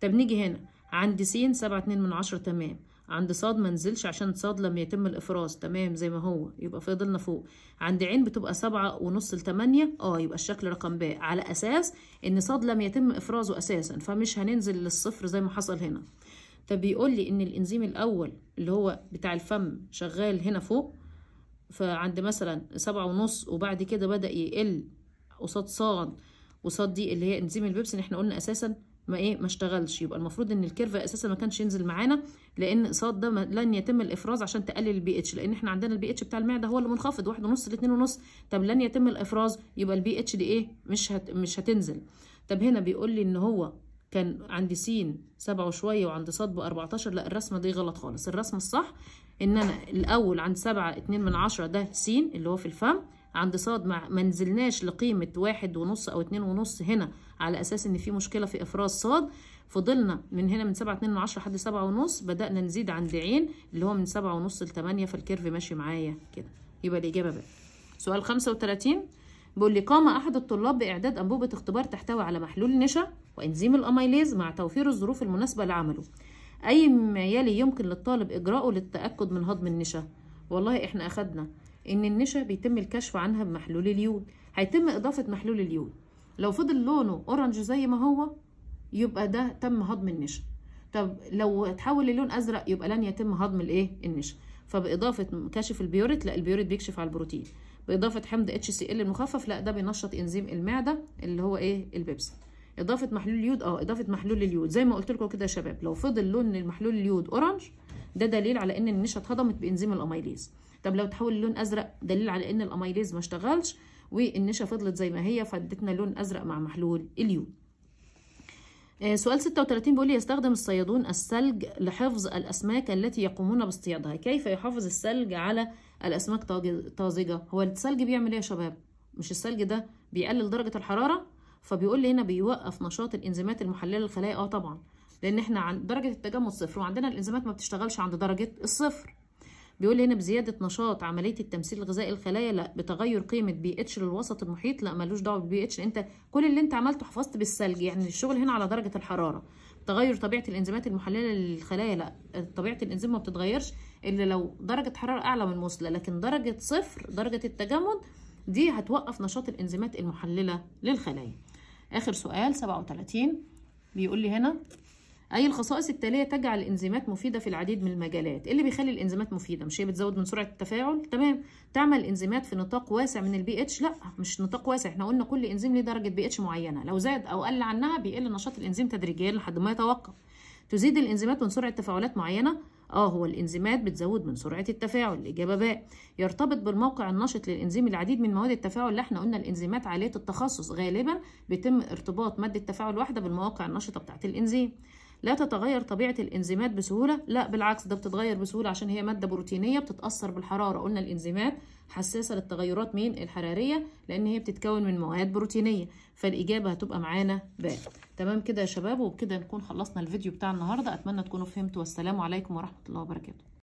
طب نيجي هنا عند س سبعة اتنين من عشرة تمام عند صاد ما نزلش عشان صاد لم يتم الافراز تمام زي ما هو يبقى فضلنا فوق عند عين بتبقى سبعة ونص لتمانية اه يبقى الشكل رقم ب على اساس ان صاد لم يتم افرازه اساسا فمش هننزل للصفر زي ما حصل هنا فبيقول لي ان الانزيم الاول اللي هو بتاع الفم شغال هنا فوق فعند مثلا سبعة ونص وبعد كده بدأ يقل قصاد ص قصاد دي اللي هي انزيم البيبسين احنا قلنا اساسا ما ايه ما اشتغلش يبقى المفروض ان الكيرف اساسا ما كانش ينزل معانا لان ص ده لن يتم الافراز عشان تقلل البي اتش لان احنا عندنا البي اتش بتاع المعده هو اللي منخفض واحد ونص لاتنين ونص طب لن يتم الافراز يبقى البي اتش دي ايه مش هت مش هتنزل طب هنا بيقول لي ان هو كان عند س سبعة وشوية وعند ب 14 لا الرسمة دي غلط خالص الرسمة الصح ان انا الاول عند سبعة اتنين من عشرة ده س اللي هو في الفم عند صاد ما نزلناش لقيمة واحد ونص أو اتنين ونص هنا على أساس إن في مشكلة في إفراز صاد فضلنا من هنا من سبعة اتنين من عشرة لحد سبعة ونص بدأنا نزيد عند عين اللي هو من سبعة ونص لتمانية فالكيرف ماشي معايا كده يبقى الإجابة بقى سؤال خمسة وتلاتين بيقول لي قام احد الطلاب باعداد انبوبه اختبار تحتوي على محلول نشا وانزيم الاميليز مع توفير الظروف المناسبه لعمله اي يلي يمكن للطالب اجراءه للتاكد من هضم النشا والله احنا اخذنا ان النشا بيتم الكشف عنها بمحلول اليود هيتم اضافه محلول اليود لو فضل لونه اورنج زي ما هو يبقى ده تم هضم النشا طب لو اتحول للون ازرق يبقى لن يتم هضم الايه النشا فباضافه كشف البيوريت لا البيوريت بيكشف على البروتين باضافه حمض اتش سي ال المخفف لا ده بينشط انزيم المعده اللي هو ايه البيبسين اضافه محلول اليود اه اضافه محلول اليود زي ما قلت لكم كده يا شباب لو فضل لون المحلول اليود اورنج ده دليل على ان النشا اتهضمت بانزيم الاميليز طب لو تحول لون ازرق دليل على ان الاميليز ما اشتغلش والنشا فضلت زي ما هي فادتنا لون ازرق مع محلول اليود آه، سؤال 36 بيقول لي يستخدم الصيادون الثلج لحفظ الأسماك التي يقومون باصطيادها كيف يحافظ الثلج على الأسماك طازجة هو الثلج بيعمل ايه يا شباب مش الثلج ده بيقلل درجة الحرارة فبيقول لي هنا بيوقف نشاط الإنزيمات المحللة للخلايا اه طبعا لأن احنا عند درجة التجمد صفر وعندنا الإنزيمات ما بتشتغلش عند درجة الصفر بيقول هنا بزياده نشاط عمليه التمثيل الغذائي للخلايا لا بتغير قيمه بي اتش للوسط المحيط لا ملوش دعوه بالبي اتش انت كل اللي انت عملته حفظت بالثلج يعني الشغل هنا على درجه الحراره تغير طبيعه الانزيمات المحلله للخلايا لا طبيعه الانزيم ما بتتغيرش الا لو درجه حراره اعلى من المثلى لكن درجه صفر درجه التجمد دي هتوقف نشاط الانزيمات المحلله للخلايا اخر سؤال 37 بيقول لي هنا أي الخصائص التالية تجعل الإنزيمات مفيدة في العديد من المجالات، إيه اللي بيخلي الإنزيمات مفيدة؟ مش هي بتزود من سرعة التفاعل؟ تمام، تعمل الإنزيمات في نطاق واسع من البي اتش؟ لأ، مش نطاق واسع، إحنا قلنا كل إنزيم ليه درجة بي اتش معينة، لو زاد أو قل عنها بيقل نشاط الإنزيم تدريجيا لحد ما يتوقف. تزيد الإنزيمات من سرعة تفاعلات معينة؟ آه هو الإنزيمات بتزود من سرعة التفاعل، الإجابة باء. يرتبط بالموقع النشط للإنزيم العديد من مواد التفاعل اللي إحنا قلنا الإنزيمات عالية التخصص غالبا بيتم ارتباط مادة تفاعل واحدة بالمواقع النشطة بتاعة الإنزيم. لا تتغير طبيعة الإنزيمات بسهولة لا بالعكس ده بتتغير بسهولة عشان هي مادة بروتينية بتتأثر بالحرارة قلنا الإنزيمات حساسة للتغيرات مين الحرارية لأن هي بتتكون من مواد بروتينية فالإجابة هتبقى معانا ب تمام كده يا شباب وبكده نكون خلصنا الفيديو بتاع النهاردة أتمنى تكونوا فهمتوا والسلام عليكم ورحمة الله وبركاته